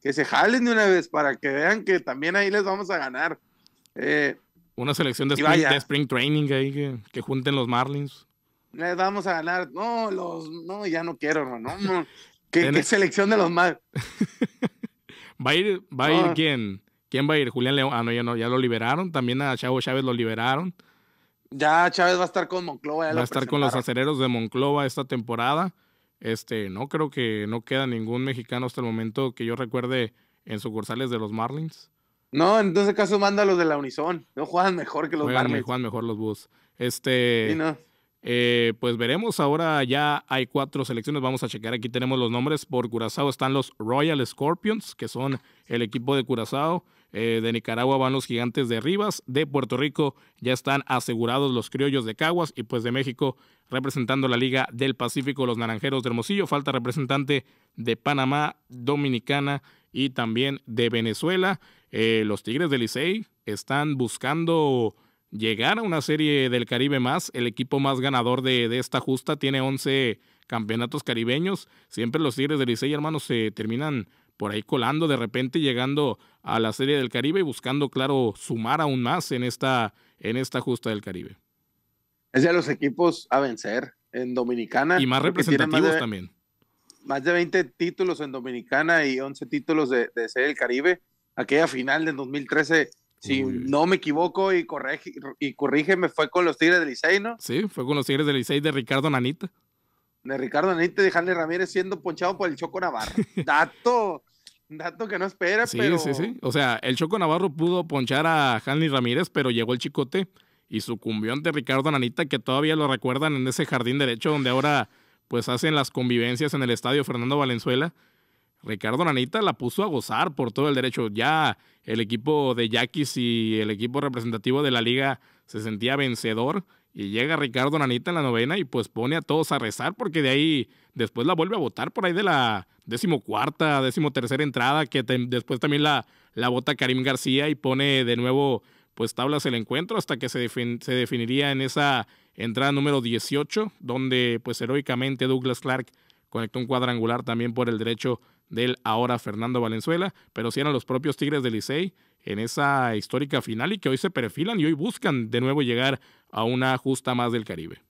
que se jalen de una vez para que vean que también ahí les vamos a ganar. Eh, una selección de spring, training ahí que, junten los Marlins. Les vamos a ganar. No, los, no, ya no quiero, no, no. ¿Qué, selección de los Marlins? ¿Va a ir, va a ir quién? ¿Quién va a ir? Julián León. Ah, no, ya no, ya lo liberaron. También a Chavo Chávez lo liberaron. Ya Chávez va a estar con Monclova. va a estar con los acereros de Monclova esta temporada. Este, no creo que no queda ningún mexicano hasta el momento que yo recuerde en sucursales de los Marlins. No, en ese caso manda los de la Unison. No juegan mejor que los juegan, Marlins. Juegan mejor los Bus. Este. Eh, pues veremos, ahora ya hay cuatro selecciones, vamos a checar, aquí tenemos los nombres, por Curazao están los Royal Scorpions, que son el equipo de Curazao, eh, de Nicaragua van los gigantes de Rivas. De Puerto Rico ya están asegurados los criollos de Caguas. Y pues de México, representando la Liga del Pacífico, los naranjeros de Hermosillo. Falta representante de Panamá, Dominicana y también de Venezuela. Eh, los Tigres de Licey están buscando llegar a una serie del Caribe más. El equipo más ganador de, de esta justa tiene 11 campeonatos caribeños. Siempre los Tigres de Licey, hermanos, se terminan por ahí colando de repente, llegando a la Serie del Caribe y buscando, claro, sumar aún más en esta, en esta justa del Caribe. Es de los equipos a vencer en Dominicana. Y más representativos también. Más de 20 títulos en Dominicana y 11 títulos de, Serie del Caribe. Aquella final del 2013 si no me equivoco y, correge, y corrígeme, fue con los Tigres del Licey, ¿no? Sí, fue con los Tigres del Licey de Ricardo Nanita. De Ricardo Nanita y de Ramírez siendo ponchado por el Choco Navarro. Dato Dato que no espera, pero. Sí, sí, O sea, el Choco Navarro pudo ponchar a Hanley Ramírez, pero llegó el chicote y sucumbió ante Ricardo Nanita, que todavía lo recuerdan en ese jardín derecho donde ahora pues hacen las convivencias en el estadio Fernando Valenzuela. Ricardo Nanita la puso a gozar por todo el derecho. Ya el equipo de Yaquis y el equipo representativo de la liga se sentía vencedor y llega Ricardo Nanita en la novena y pues pone a todos a rezar porque de ahí después la vuelve a votar por ahí de la decimocuarta, decimotercera entrada, que después también la, la vota Karim García y pone de nuevo pues tablas el encuentro hasta que se, se definiría en esa entrada número 18, donde pues heroicamente Douglas Clark conectó un cuadrangular también por el derecho del ahora Fernando Valenzuela, pero si eran los propios Tigres de Licey en esa histórica final y que hoy se perfilan y hoy buscan de nuevo llegar a una justa más del Caribe.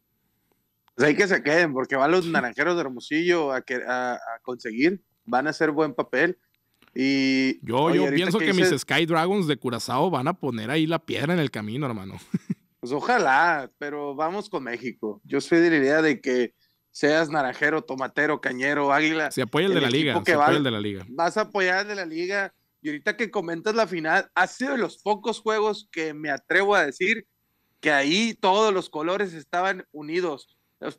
Pues hay que se queden, porque van los naranjeros de Hermosillo a, a, conseguir, van a hacer buen papel. Y yo, yo pienso que, mis Sky Dragons de Curazao van a poner ahí la piedra en el camino, hermano. Pues ojalá, pero vamos con México. Yo soy de la idea de que seas naranjero, tomatero, cañero, águila. Se apoya el, de la liga. de la liga. Vas a apoyar el de la liga. Y ahorita que comentas la final, ha sido de los pocos juegos que me atrevo a decir que ahí todos los colores estaban unidos.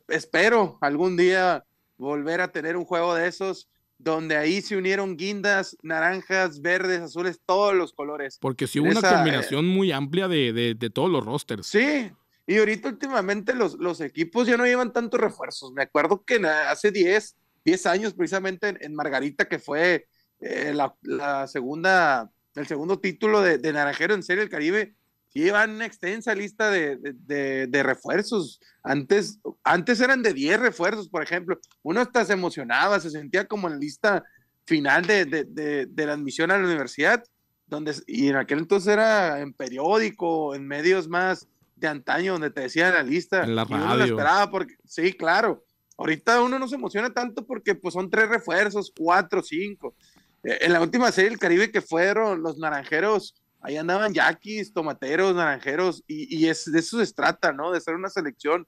Espero algún día volver a tener un juego de esos donde ahí se unieron guindas, naranjas, verdes, azules, todos los colores. Porque si hubo una eh, combinación muy amplia de, de, todos los rosters. Sí, y ahorita últimamente los, equipos ya no llevan tantos refuerzos. Me acuerdo que hace 10, 10 años precisamente en, Margarita, que fue eh, la, segunda, el segundo título de, Naranjero en Serie del Caribe, llevan una extensa lista de, refuerzos. Antes, antes eran de 10 refuerzos, por ejemplo. Uno hasta se emocionaba, se sentía como en la lista final de, la admisión a la universidad, donde, y en aquel entonces era en periódico, en medios más, de antaño donde te decía la lista. la uno esperaba porque, sí, claro. Ahorita uno no se emociona tanto porque pues son tres refuerzos, cuatro, cinco. Eh, en la última serie del Caribe que fueron los naranjeros, ahí andaban yaquis, tomateros, naranjeros, y, y es, de eso se trata, ¿no? De ser una selección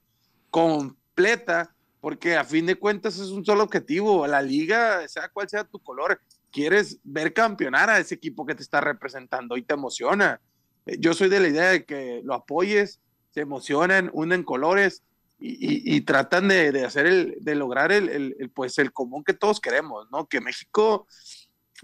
completa, porque a fin de cuentas es un solo objetivo. La liga, sea cual sea tu color, quieres ver campeonar a ese equipo que te está representando y te emociona yo soy de la idea de que lo apoyes, se emocionan, unen colores y, tratan de, hacer el, de lograr el, pues el común que todos queremos, ¿no? Que México,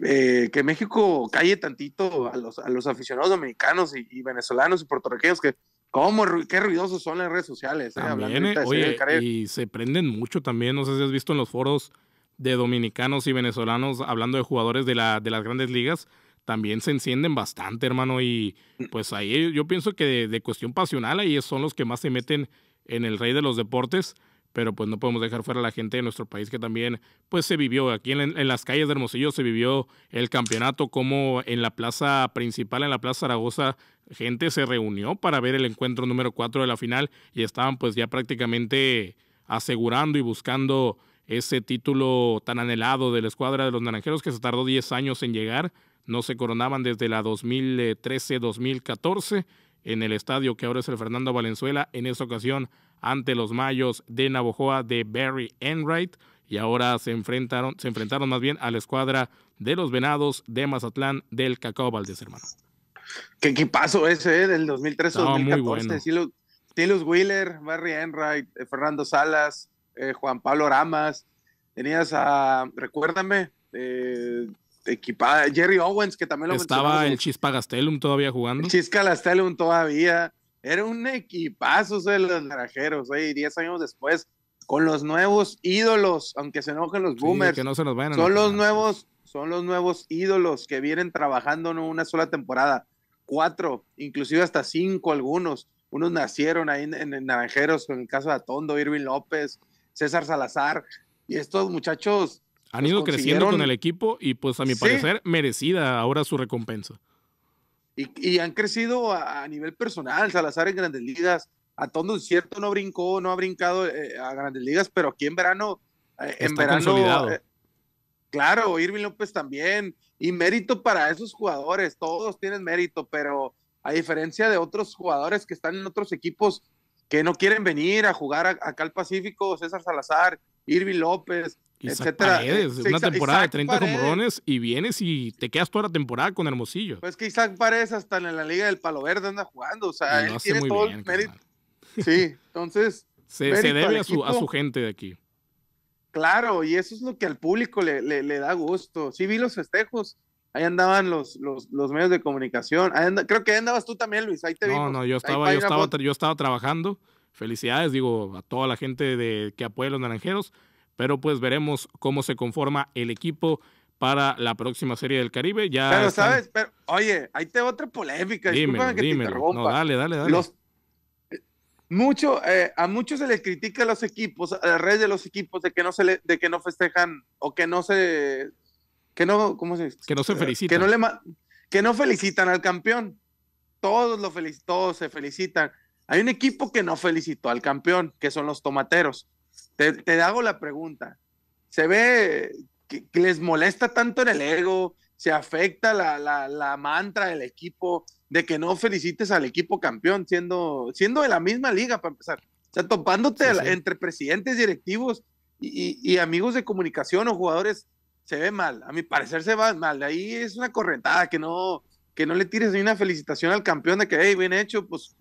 eh, que México calle tantito a los, a los aficionados dominicanos y, venezolanos y puertorriqueños que cómo qué ruidosos son las redes sociales. Eh? También, eh, y se prenden mucho también, no sé si has visto en los foros de dominicanos y venezolanos hablando de jugadores de, la, de las grandes ligas también se encienden bastante, hermano. Y mm. pues ahí yo pienso que de, cuestión pasional, ahí son los que más se meten en el rey de los deportes. Pero pues no podemos dejar fuera a la gente de nuestro país que también pues se vivió. Aquí en, en las calles de Hermosillo se vivió el campeonato como en la plaza principal, en la plaza Zaragoza, gente se reunió para ver el encuentro número 4 de la final y estaban pues ya prácticamente asegurando y buscando ese título tan anhelado de la escuadra de los Naranjeros que se tardó 10 años en llegar no se coronaban desde la 2013-2014 eh, en el estadio que ahora es el Fernando Valenzuela, en esa ocasión ante los Mayos de Navojoa de Barry Enright y ahora se enfrentaron, se enfrentaron más bien a la escuadra de los Venados de Mazatlán del Cacao Valdés, hermano. Qué pasó ese, eh, del 2013-2014. No, Wheeler, Barry Enright, eh, Fernando Salas, Juan Pablo Ramas. Tenías a, recuérdame, equipada. Jerry Owens, que también lo Estaba el Chispa Gastelum todavía jugando. Chispa Gastelum todavía. Era un equipazo de los naranjeros, y 10 años después, con los nuevos ídolos, aunque se enojen los boomers. que no se son los nuevos, son los nuevos ídolos que vienen trabajando en una sola temporada. Cuatro, inclusive hasta cinco algunos. Unos nacieron ahí en, Naranjeros, en el caso de Tondo Irving López, César Salazar. Y estos muchachos han ido creciendo con el equipo y pues a mi parecer merecida ahora su recompensa. Y, han crecido a, nivel personal, Salazar en grandes ligas. a todo cierto, no brincó, no ha brincado eh, a grandes ligas, pero aquí en verano, eh, en verano, eh, claro, Irving López también. Y mérito para esos jugadores, todos tienen mérito, pero a diferencia de otros jugadores que están en otros equipos que no quieren venir a jugar acá al Pacífico, César Salazar, Irving López, es una temporada de 30 jombrones y vienes y te quedas toda la temporada con Hermosillo. Pues que Isaac Paredes hasta en la Liga del Palo Verde anda jugando, o sea, él tiene todo el mérito. Sí, entonces. se, debe a su, gente de aquí. Claro, y eso es lo que al público le, da gusto. Sí, vi los festejos. Ahí andaban los, los, medios de comunicación. creo que ahí andabas tú también, Luis. Ahí te No, no, yo estaba, yo estaba, yo estaba trabajando. Felicidades, digo, a toda la gente de, que apoya los naranjeros pero pues veremos cómo se conforma el equipo para la próxima serie del Caribe. Ya pero sabes, oye, ahí te otra polémica. Dímelo, dale, dale, dale. Eh, mucho, eh, a muchos se les critica a los equipos, a la red de los equipos, de que no se de que no festejan o que no se, que no, ¿cómo se dice? Que no se eh, felicitan. Que no, le, que no felicitan al campeón. Todos, lo felic todos se felicitan. Hay un equipo que no felicitó al campeón, que son los tomateros. Te, te hago la pregunta. ¿Se ve que, les molesta tanto en el ego? ¿Se afecta la, la, la, mantra del equipo de que no felicites al equipo campeón siendo, siendo de la misma liga para empezar? O sea, topándote entre presidentes directivos y, y, amigos de comunicación o jugadores, se ve mal. A mi parecer se va mal. De ahí es una correntada que no, que no le tires ni una felicitación al campeón de que, hey, bien hecho, pues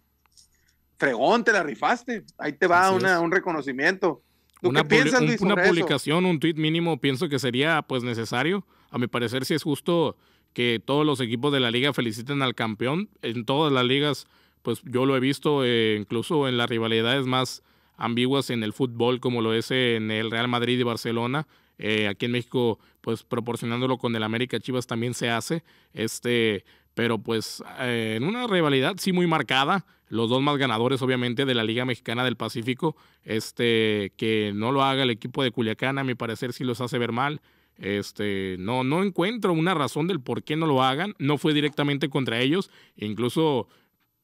fregón, te la rifaste. Ahí te va una, un reconocimiento. una, qué una publicación, un tweet mínimo, pienso que sería pues necesario. A mi parecer, si es justo que todos los equipos de la liga feliciten al campeón. En todas las ligas, pues yo lo he visto, eh, incluso en las rivalidades más ambiguas en el fútbol, como lo es en el Real Madrid y Barcelona. Eh, aquí en México, pues proporcionándolo con el América Chivas también se hace. Este, pero pues eh, en una rivalidad sí muy marcada, los dos más ganadores, obviamente, de la Liga Mexicana del Pacífico. Este, que no lo haga el equipo de Culiacán, a mi parecer, sí los hace ver mal. Este, no, no encuentro una razón del por qué no lo hagan. No fue directamente contra ellos. Incluso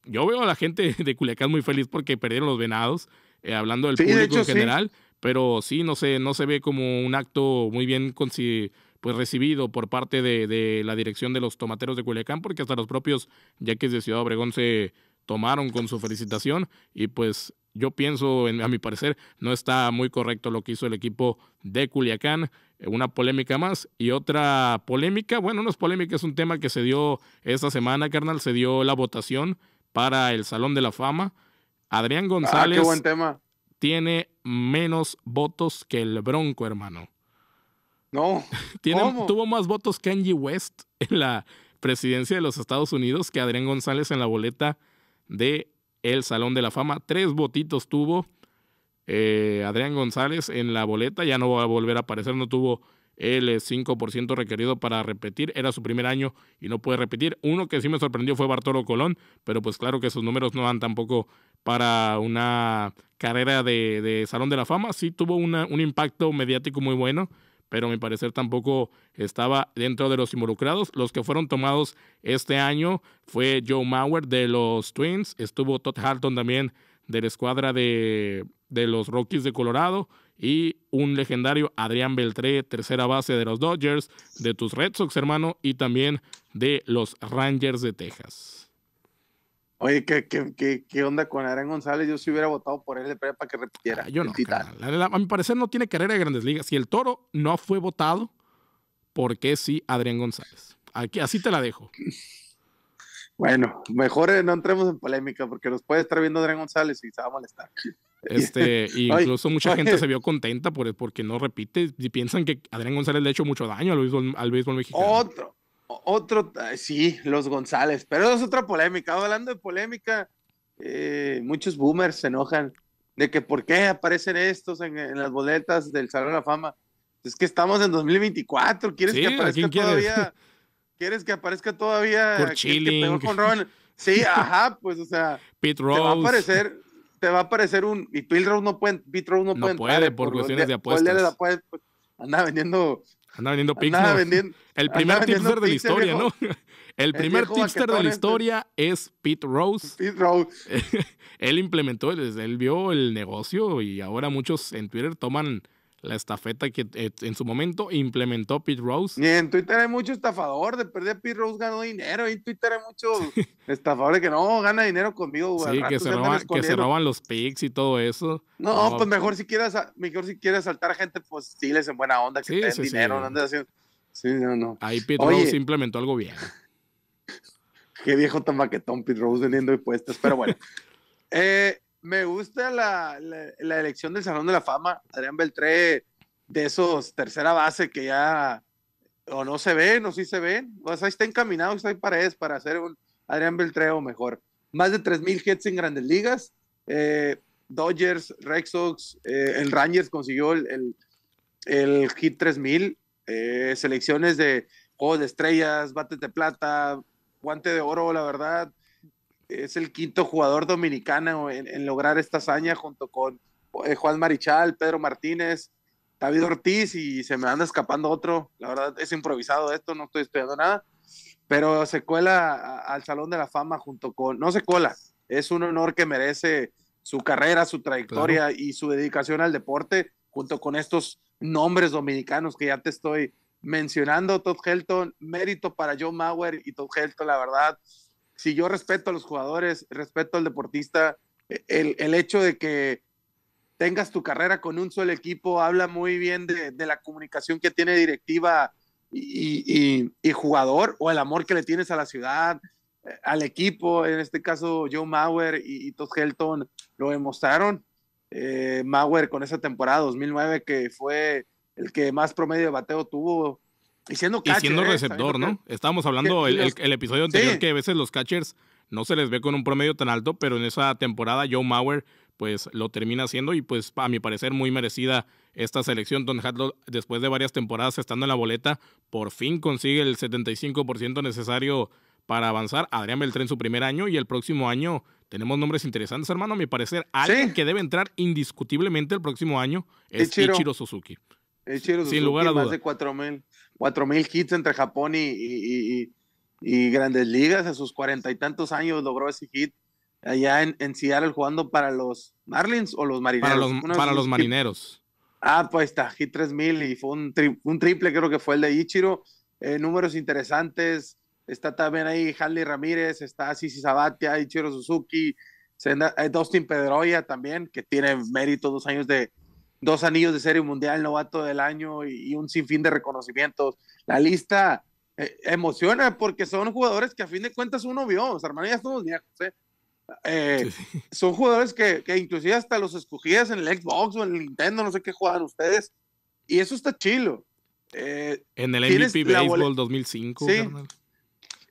yo veo a la gente de Culiacán muy feliz porque perdieron los venados, eh, hablando del público en general. Pero sí, no no se ve como un acto muy bien pues recibido por parte de, la dirección de los tomateros de Culiacán, porque hasta los propios yaquis de Ciudad Obregón se, tomaron con su felicitación y pues yo pienso, a mi parecer, no está muy correcto lo que hizo el equipo de Culiacán. Eh, una polémica más y otra polémica, bueno, no es polémica, es un tema que se dio esta semana, carnal, se dio la votación para el Salón de la Fama. Adrián ah, González tiene menos votos que el Bronco, hermano. No. tiene, Tuvo más votos que Angie West en la presidencia de los Estados Unidos que Adrián González en la boleta de el Salón de la Fama. Tres votitos tuvo eh, Adrián González en la boleta, ya no va a volver a aparecer, no tuvo el 5% eh, requerido para repetir. Era su primer año y no puede repetir. Uno que sí me sorprendió fue Bartolo Colón, pero pues claro que sus números no dan tampoco para una carrera de, de Salón de la Fama. Sí tuvo una, un impacto mediático muy bueno pero mi parecer tampoco estaba dentro de los involucrados. Los que fueron tomados este año fue Joe Mauer de los Twins, estuvo Todd Harton también de la escuadra de, de los Rockies de Colorado y un legendario Adrián Beltré, tercera base de los Dodgers, de tus Red Sox, hermano, y también de los Rangers de Texas. Oye, ¿qué, qué, qué, qué onda con Adrián González? Yo sí hubiera votado por él de para que repitiera. Ah, yo no. a mi parecer no tiene carrera de grandes ligas. Si el toro no fue votado, ¿por qué sí Adrián González? así te la dejo. Bueno, mejor eh, no entremos en polémica porque nos puede estar viendo Adrián González y se va a molestar. Este, incluso mucha gente se vio contenta por, porque no repite y piensan que Adrián González le ha hecho mucho daño al al béisbol mexicano. Otro, otro, sí, los González, pero es otra polémica. Hablando de polémica, eh, muchos boomers se enojan de que por qué aparecen estos en, las boletas del Salón de la Fama. Es que estamos en 2024, ¿quieres que aparezca todavía? Quieres? que aparezca todavía? Por Chile. Sí, ajá, pues, o sea, Pete Rose. te va a aparecer, te va a aparecer un y Pete Rose no puede, Pete no, puede, por, cuestiones de, apuestas. Pues, anda vendiendo Anda vendiendo el primer tipster de la historia, ¿no? El primer tipster de la este. historia es Pete Rose. Pete Rose. él implementó, él vio el negocio y ahora muchos en Twitter toman la estafeta que eh, en su momento implementó Pete Rose. Y en Twitter hay mucho estafador, de perder Pete Rose ganó dinero, y en Twitter hay muchos estafadores que no, gana dinero conmigo. Sí, que se, roban, los pics y todo eso. No, pues mejor si quieres mejor si quieres saltar gente, pues diles en buena onda que te den dinero, no haciendo... Sí, no, no. Ahí Pete Rose implementó algo bien. Qué viejo tan maquetón Pete Rose vendiendo impuestos, pero bueno. eh, me gusta la, elección del Salón de la Fama, Adrián Beltré, de esos tercera base que ya o no se ven o sí se ven, o sea, está encaminado, está en paredes para hacer un Adrián Beltré o mejor. Más de 3.000 hits en grandes ligas, eh, Dodgers, Red Sox, eh, el Rangers consiguió el, hit 3000, eh, selecciones de Juegos de Estrellas, Bates de Plata, Guante de Oro, la verdad, es el quinto jugador dominicano en, lograr esta hazaña junto con eh, Juan Marichal, Pedro Martínez, David Ortiz y se me anda escapando otro. La verdad es improvisado esto, no estoy estudiando nada, pero se cuela al Salón de la Fama junto con, no se cuela, es un honor que merece su carrera, su trayectoria y su dedicación al deporte junto con estos nombres dominicanos que ya te estoy mencionando, Todd Helton, mérito para Joe Mauer y Todd Helton, la verdad, si yo respeto a los jugadores, respeto al deportista, e-, el, hecho de que tengas tu carrera con un solo equipo habla muy bien de, la comunicación que tiene directiva y, jugador o el amor que le tienes a la ciudad, eh, al equipo, en este caso Joe Mauer y, y Todd Helton lo demostraron. Eh, Mauer con esa temporada 2009 que fue el que más promedio de bateo tuvo, y siendo, catcher, ¿eh? receptor, ¿no? Estábamos hablando el, episodio anterior que a veces los catchers no se les ve con un promedio tan alto, pero en esa temporada Joe Mauer pues lo termina haciendo y pues a mi parecer muy merecida esta selección. Don Hadlow, después de varias temporadas estando en la boleta, por fin consigue el 75% necesario para avanzar. Adrián Beltrán en su primer año y el próximo año tenemos nombres interesantes, hermano. A mi parecer, alguien que debe entrar indiscutiblemente el próximo año es Ichiro, Suzuki. Ichiro Suzuki, Sin lugar a Más de cuatro mil mil hits entre Japón y, grandes ligas. A sus cuarenta y tantos años logró ese hit allá en, en Seattle jugando para los Marlins o los Marineros. Para los, Marineros. Ah, pues está, hit 3000 y fue un, triple, creo que fue el de Ichiro. Eh, números interesantes. Está también ahí Hanley Ramírez, está Sisi Sabatia, Ichiro Suzuki, eh, Dustin Pedroya también, que tiene mérito dos años de, dos anillos de serie mundial, novato del año y, un sinfín de reconocimientos. La lista eh, emociona porque son jugadores que a fin de cuentas uno vio, o sea, hermano, ya ¿eh? Eh, Son jugadores que, que, inclusive hasta los escogías en el Xbox o en el Nintendo, no sé qué juegan ustedes. Y eso está chilo. en el MVP Baseball 2005. Sí.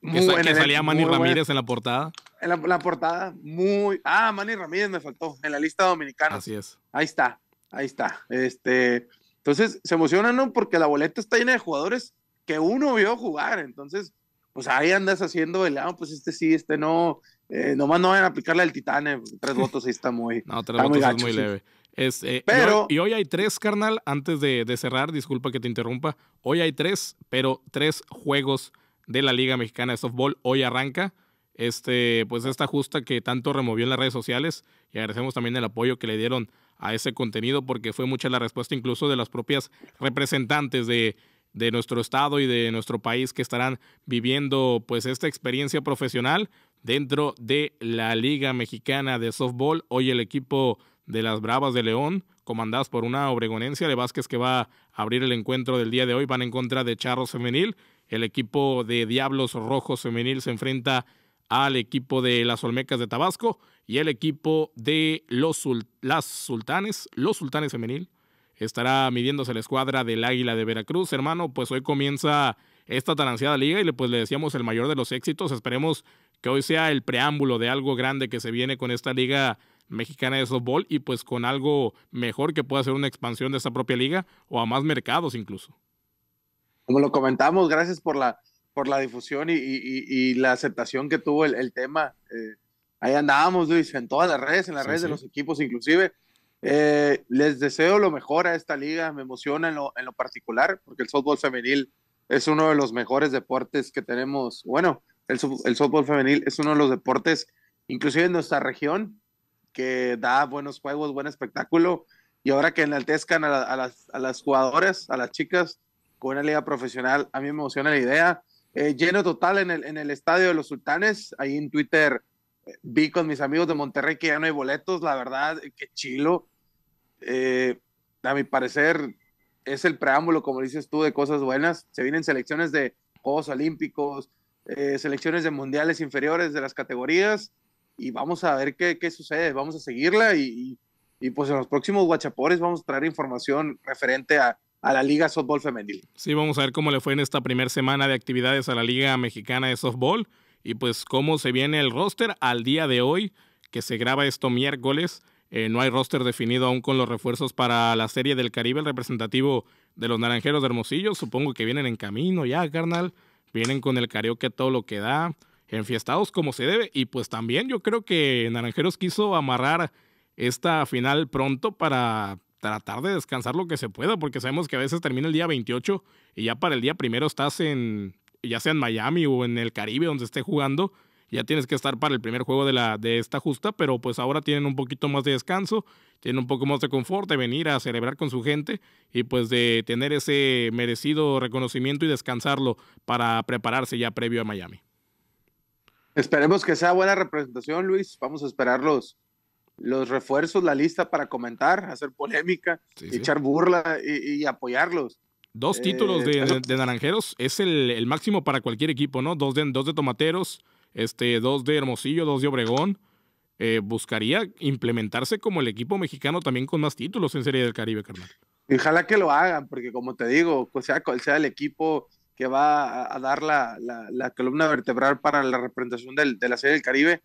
que, salía Manny Ramírez en la portada. En la, portada, muy... Ah, Manny Ramírez me faltó, en la lista dominicana. Así es. Ahí está. Ahí está. Este, entonces se emocionan, ¿no? Porque la boleta está llena de jugadores que uno vio jugar. Entonces, pues ahí andas haciendo el lado, ah, pues este sí, este no. Eh, nomás no van a aplicarle al Titán pues, tres votos ahí está muy. No, tres votos muy muy leve. Eh, pero, y, hoy, hay tres, carnal, antes de, cerrar, disculpa que te interrumpa. Hoy hay tres, pero tres juegos de la Liga Mexicana de Softball. Hoy arranca. Este, pues esta justa que tanto removió en las redes sociales. Y agradecemos también el apoyo que le dieron a ese contenido porque fue mucha la respuesta incluso de las propias representantes de, de nuestro estado y de nuestro país que estarán viviendo pues esta experiencia profesional dentro de la Liga Mexicana de Softball. Hoy el equipo de las Bravas de León, comandadas por una obregonencia de Vázquez que va a abrir el encuentro del día de hoy, van en contra de Charros Femenil. El equipo de Diablos Rojos Femenil se enfrenta al equipo de las Olmecas de Tabasco y el equipo de los las Sultanes, los Sultanes femenil. Estará midiéndose la escuadra del Águila de Veracruz, hermano. Pues hoy comienza esta tan ansiada liga y pues le decíamos el mayor de los éxitos. Esperemos que hoy sea el preámbulo de algo grande que se viene con esta liga mexicana de softball y pues con algo mejor que pueda ser una expansión de esta propia liga o a más mercados incluso. Como lo comentamos, gracias por la por la difusión y, la aceptación que tuvo el, tema. Eh, ahí andábamos, Luis, en todas las redes, en las redes de los equipos inclusive. Eh, les deseo lo mejor a esta liga, me emociona en lo, particular, porque el softball femenil es uno de los mejores deportes que tenemos. Bueno, el, el softball femenil es uno de los deportes, inclusive en nuestra región, que da buenos juegos, buen espectáculo. Y ahora que enaltezcan a, a, las, a las jugadoras, a las chicas, con una liga profesional, a mí me emociona la idea. Eh, lleno total en el, en el estadio de los sultanes. Ahí en Twitter eh, vi con mis amigos de Monterrey que ya no hay boletos, la verdad, eh, qué chilo. a mi parecer es el preámbulo, como dices tú, de cosas buenas. Se vienen selecciones de Juegos Olímpicos, selecciones de mundiales inferiores de las categorías y vamos a ver qué, qué sucede, vamos a seguirla y, y, y, pues en los próximos guachapores vamos a traer información referente a, a la Liga Softball Femenil. Sí, vamos a ver cómo le fue en esta primera semana de actividades a la Liga Mexicana de Softball y pues cómo se viene el roster al día de hoy, que se graba esto miércoles. Eh, no hay roster definido aún con los refuerzos para la Serie del Caribe, el representativo de los Naranjeros de Hermosillo. Supongo que vienen en camino ya, carnal. Vienen con el karaoke todo lo que da, enfiestados como se debe. Y pues también yo creo que Naranjeros quiso amarrar esta final pronto para tratar de descansar lo que se pueda, porque sabemos que a veces termina el día 28 y ya para el día primero estás en, ya sea en Miami o en el Caribe, donde esté jugando, ya tienes que estar para el primer juego de, la, de esta justa, pero pues ahora tienen un poquito más de descanso, tienen un poco más de confort de venir a celebrar con su gente y pues de tener ese merecido reconocimiento y descansarlo para prepararse ya previo a Miami. Esperemos que sea buena representación, Luis. Vamos a esperarlos los refuerzos, la lista para comentar, hacer polémica, echar burla y, apoyarlos. Dos títulos eh, de, Naranjeros es el, máximo para cualquier equipo, ¿no? Dos de, dos de Tomateros, este, dos de Hermosillo, dos de Obregón. Eh, buscaría implementarse como el equipo mexicano también con más títulos en Serie del Caribe, carnal. ojalá que lo hagan, porque como te digo, o pues sea, sea el equipo que va a, dar la, columna vertebral para la representación de la Serie del Caribe,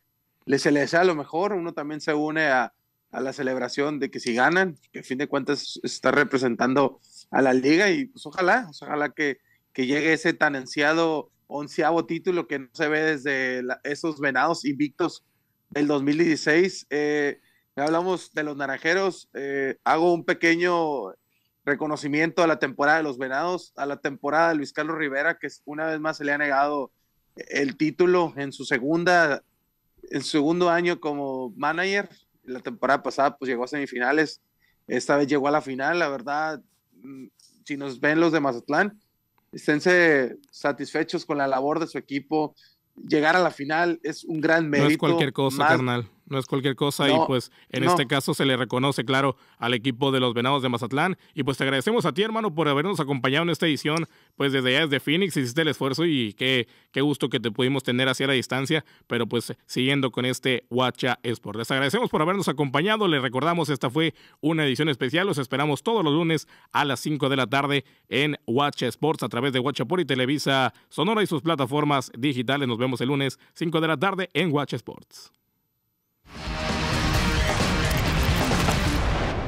se le desea lo mejor, uno también se une a, la celebración de que si ganan, que a fin de cuentas está representando a la liga y pues ojalá, ojalá que, que llegue ese tan ansiado onceavo título que no se ve desde esos venados invictos del 2016. Eh, hablamos de los naranjeros, eh, hago un pequeño reconocimiento a la temporada de los venados, a la temporada de Luis Carlos Rivera, que una vez más se le ha negado el título en su segunda el segundo año como manager. La temporada pasada pues llegó a semifinales. Esta vez llegó a la final. La verdad, mm, si nos ven los de Mazatlán, esténse satisfechos con la labor de su equipo. Llegar a la final es un gran mérito. No es cualquier cosa, carnal no es cualquier cosa y pues en este caso se le reconoce, claro, al equipo de los Venados de Mazatlán. Y pues te agradecemos a ti, hermano, por habernos acompañado en esta edición, pues desde ya desde Phoenix, hiciste el esfuerzo y qué, qué gusto que te pudimos tener hacia la distancia, pero pues siguiendo con este Watcha Sports. Les agradecemos por habernos acompañado, les recordamos, esta fue una edición especial, los esperamos todos los lunes a las 5 de la tarde en Watcha Sports a través de Watcha por y Televisa Sonora y sus plataformas digitales. Nos vemos el lunes 5 de la tarde en Watch Sports.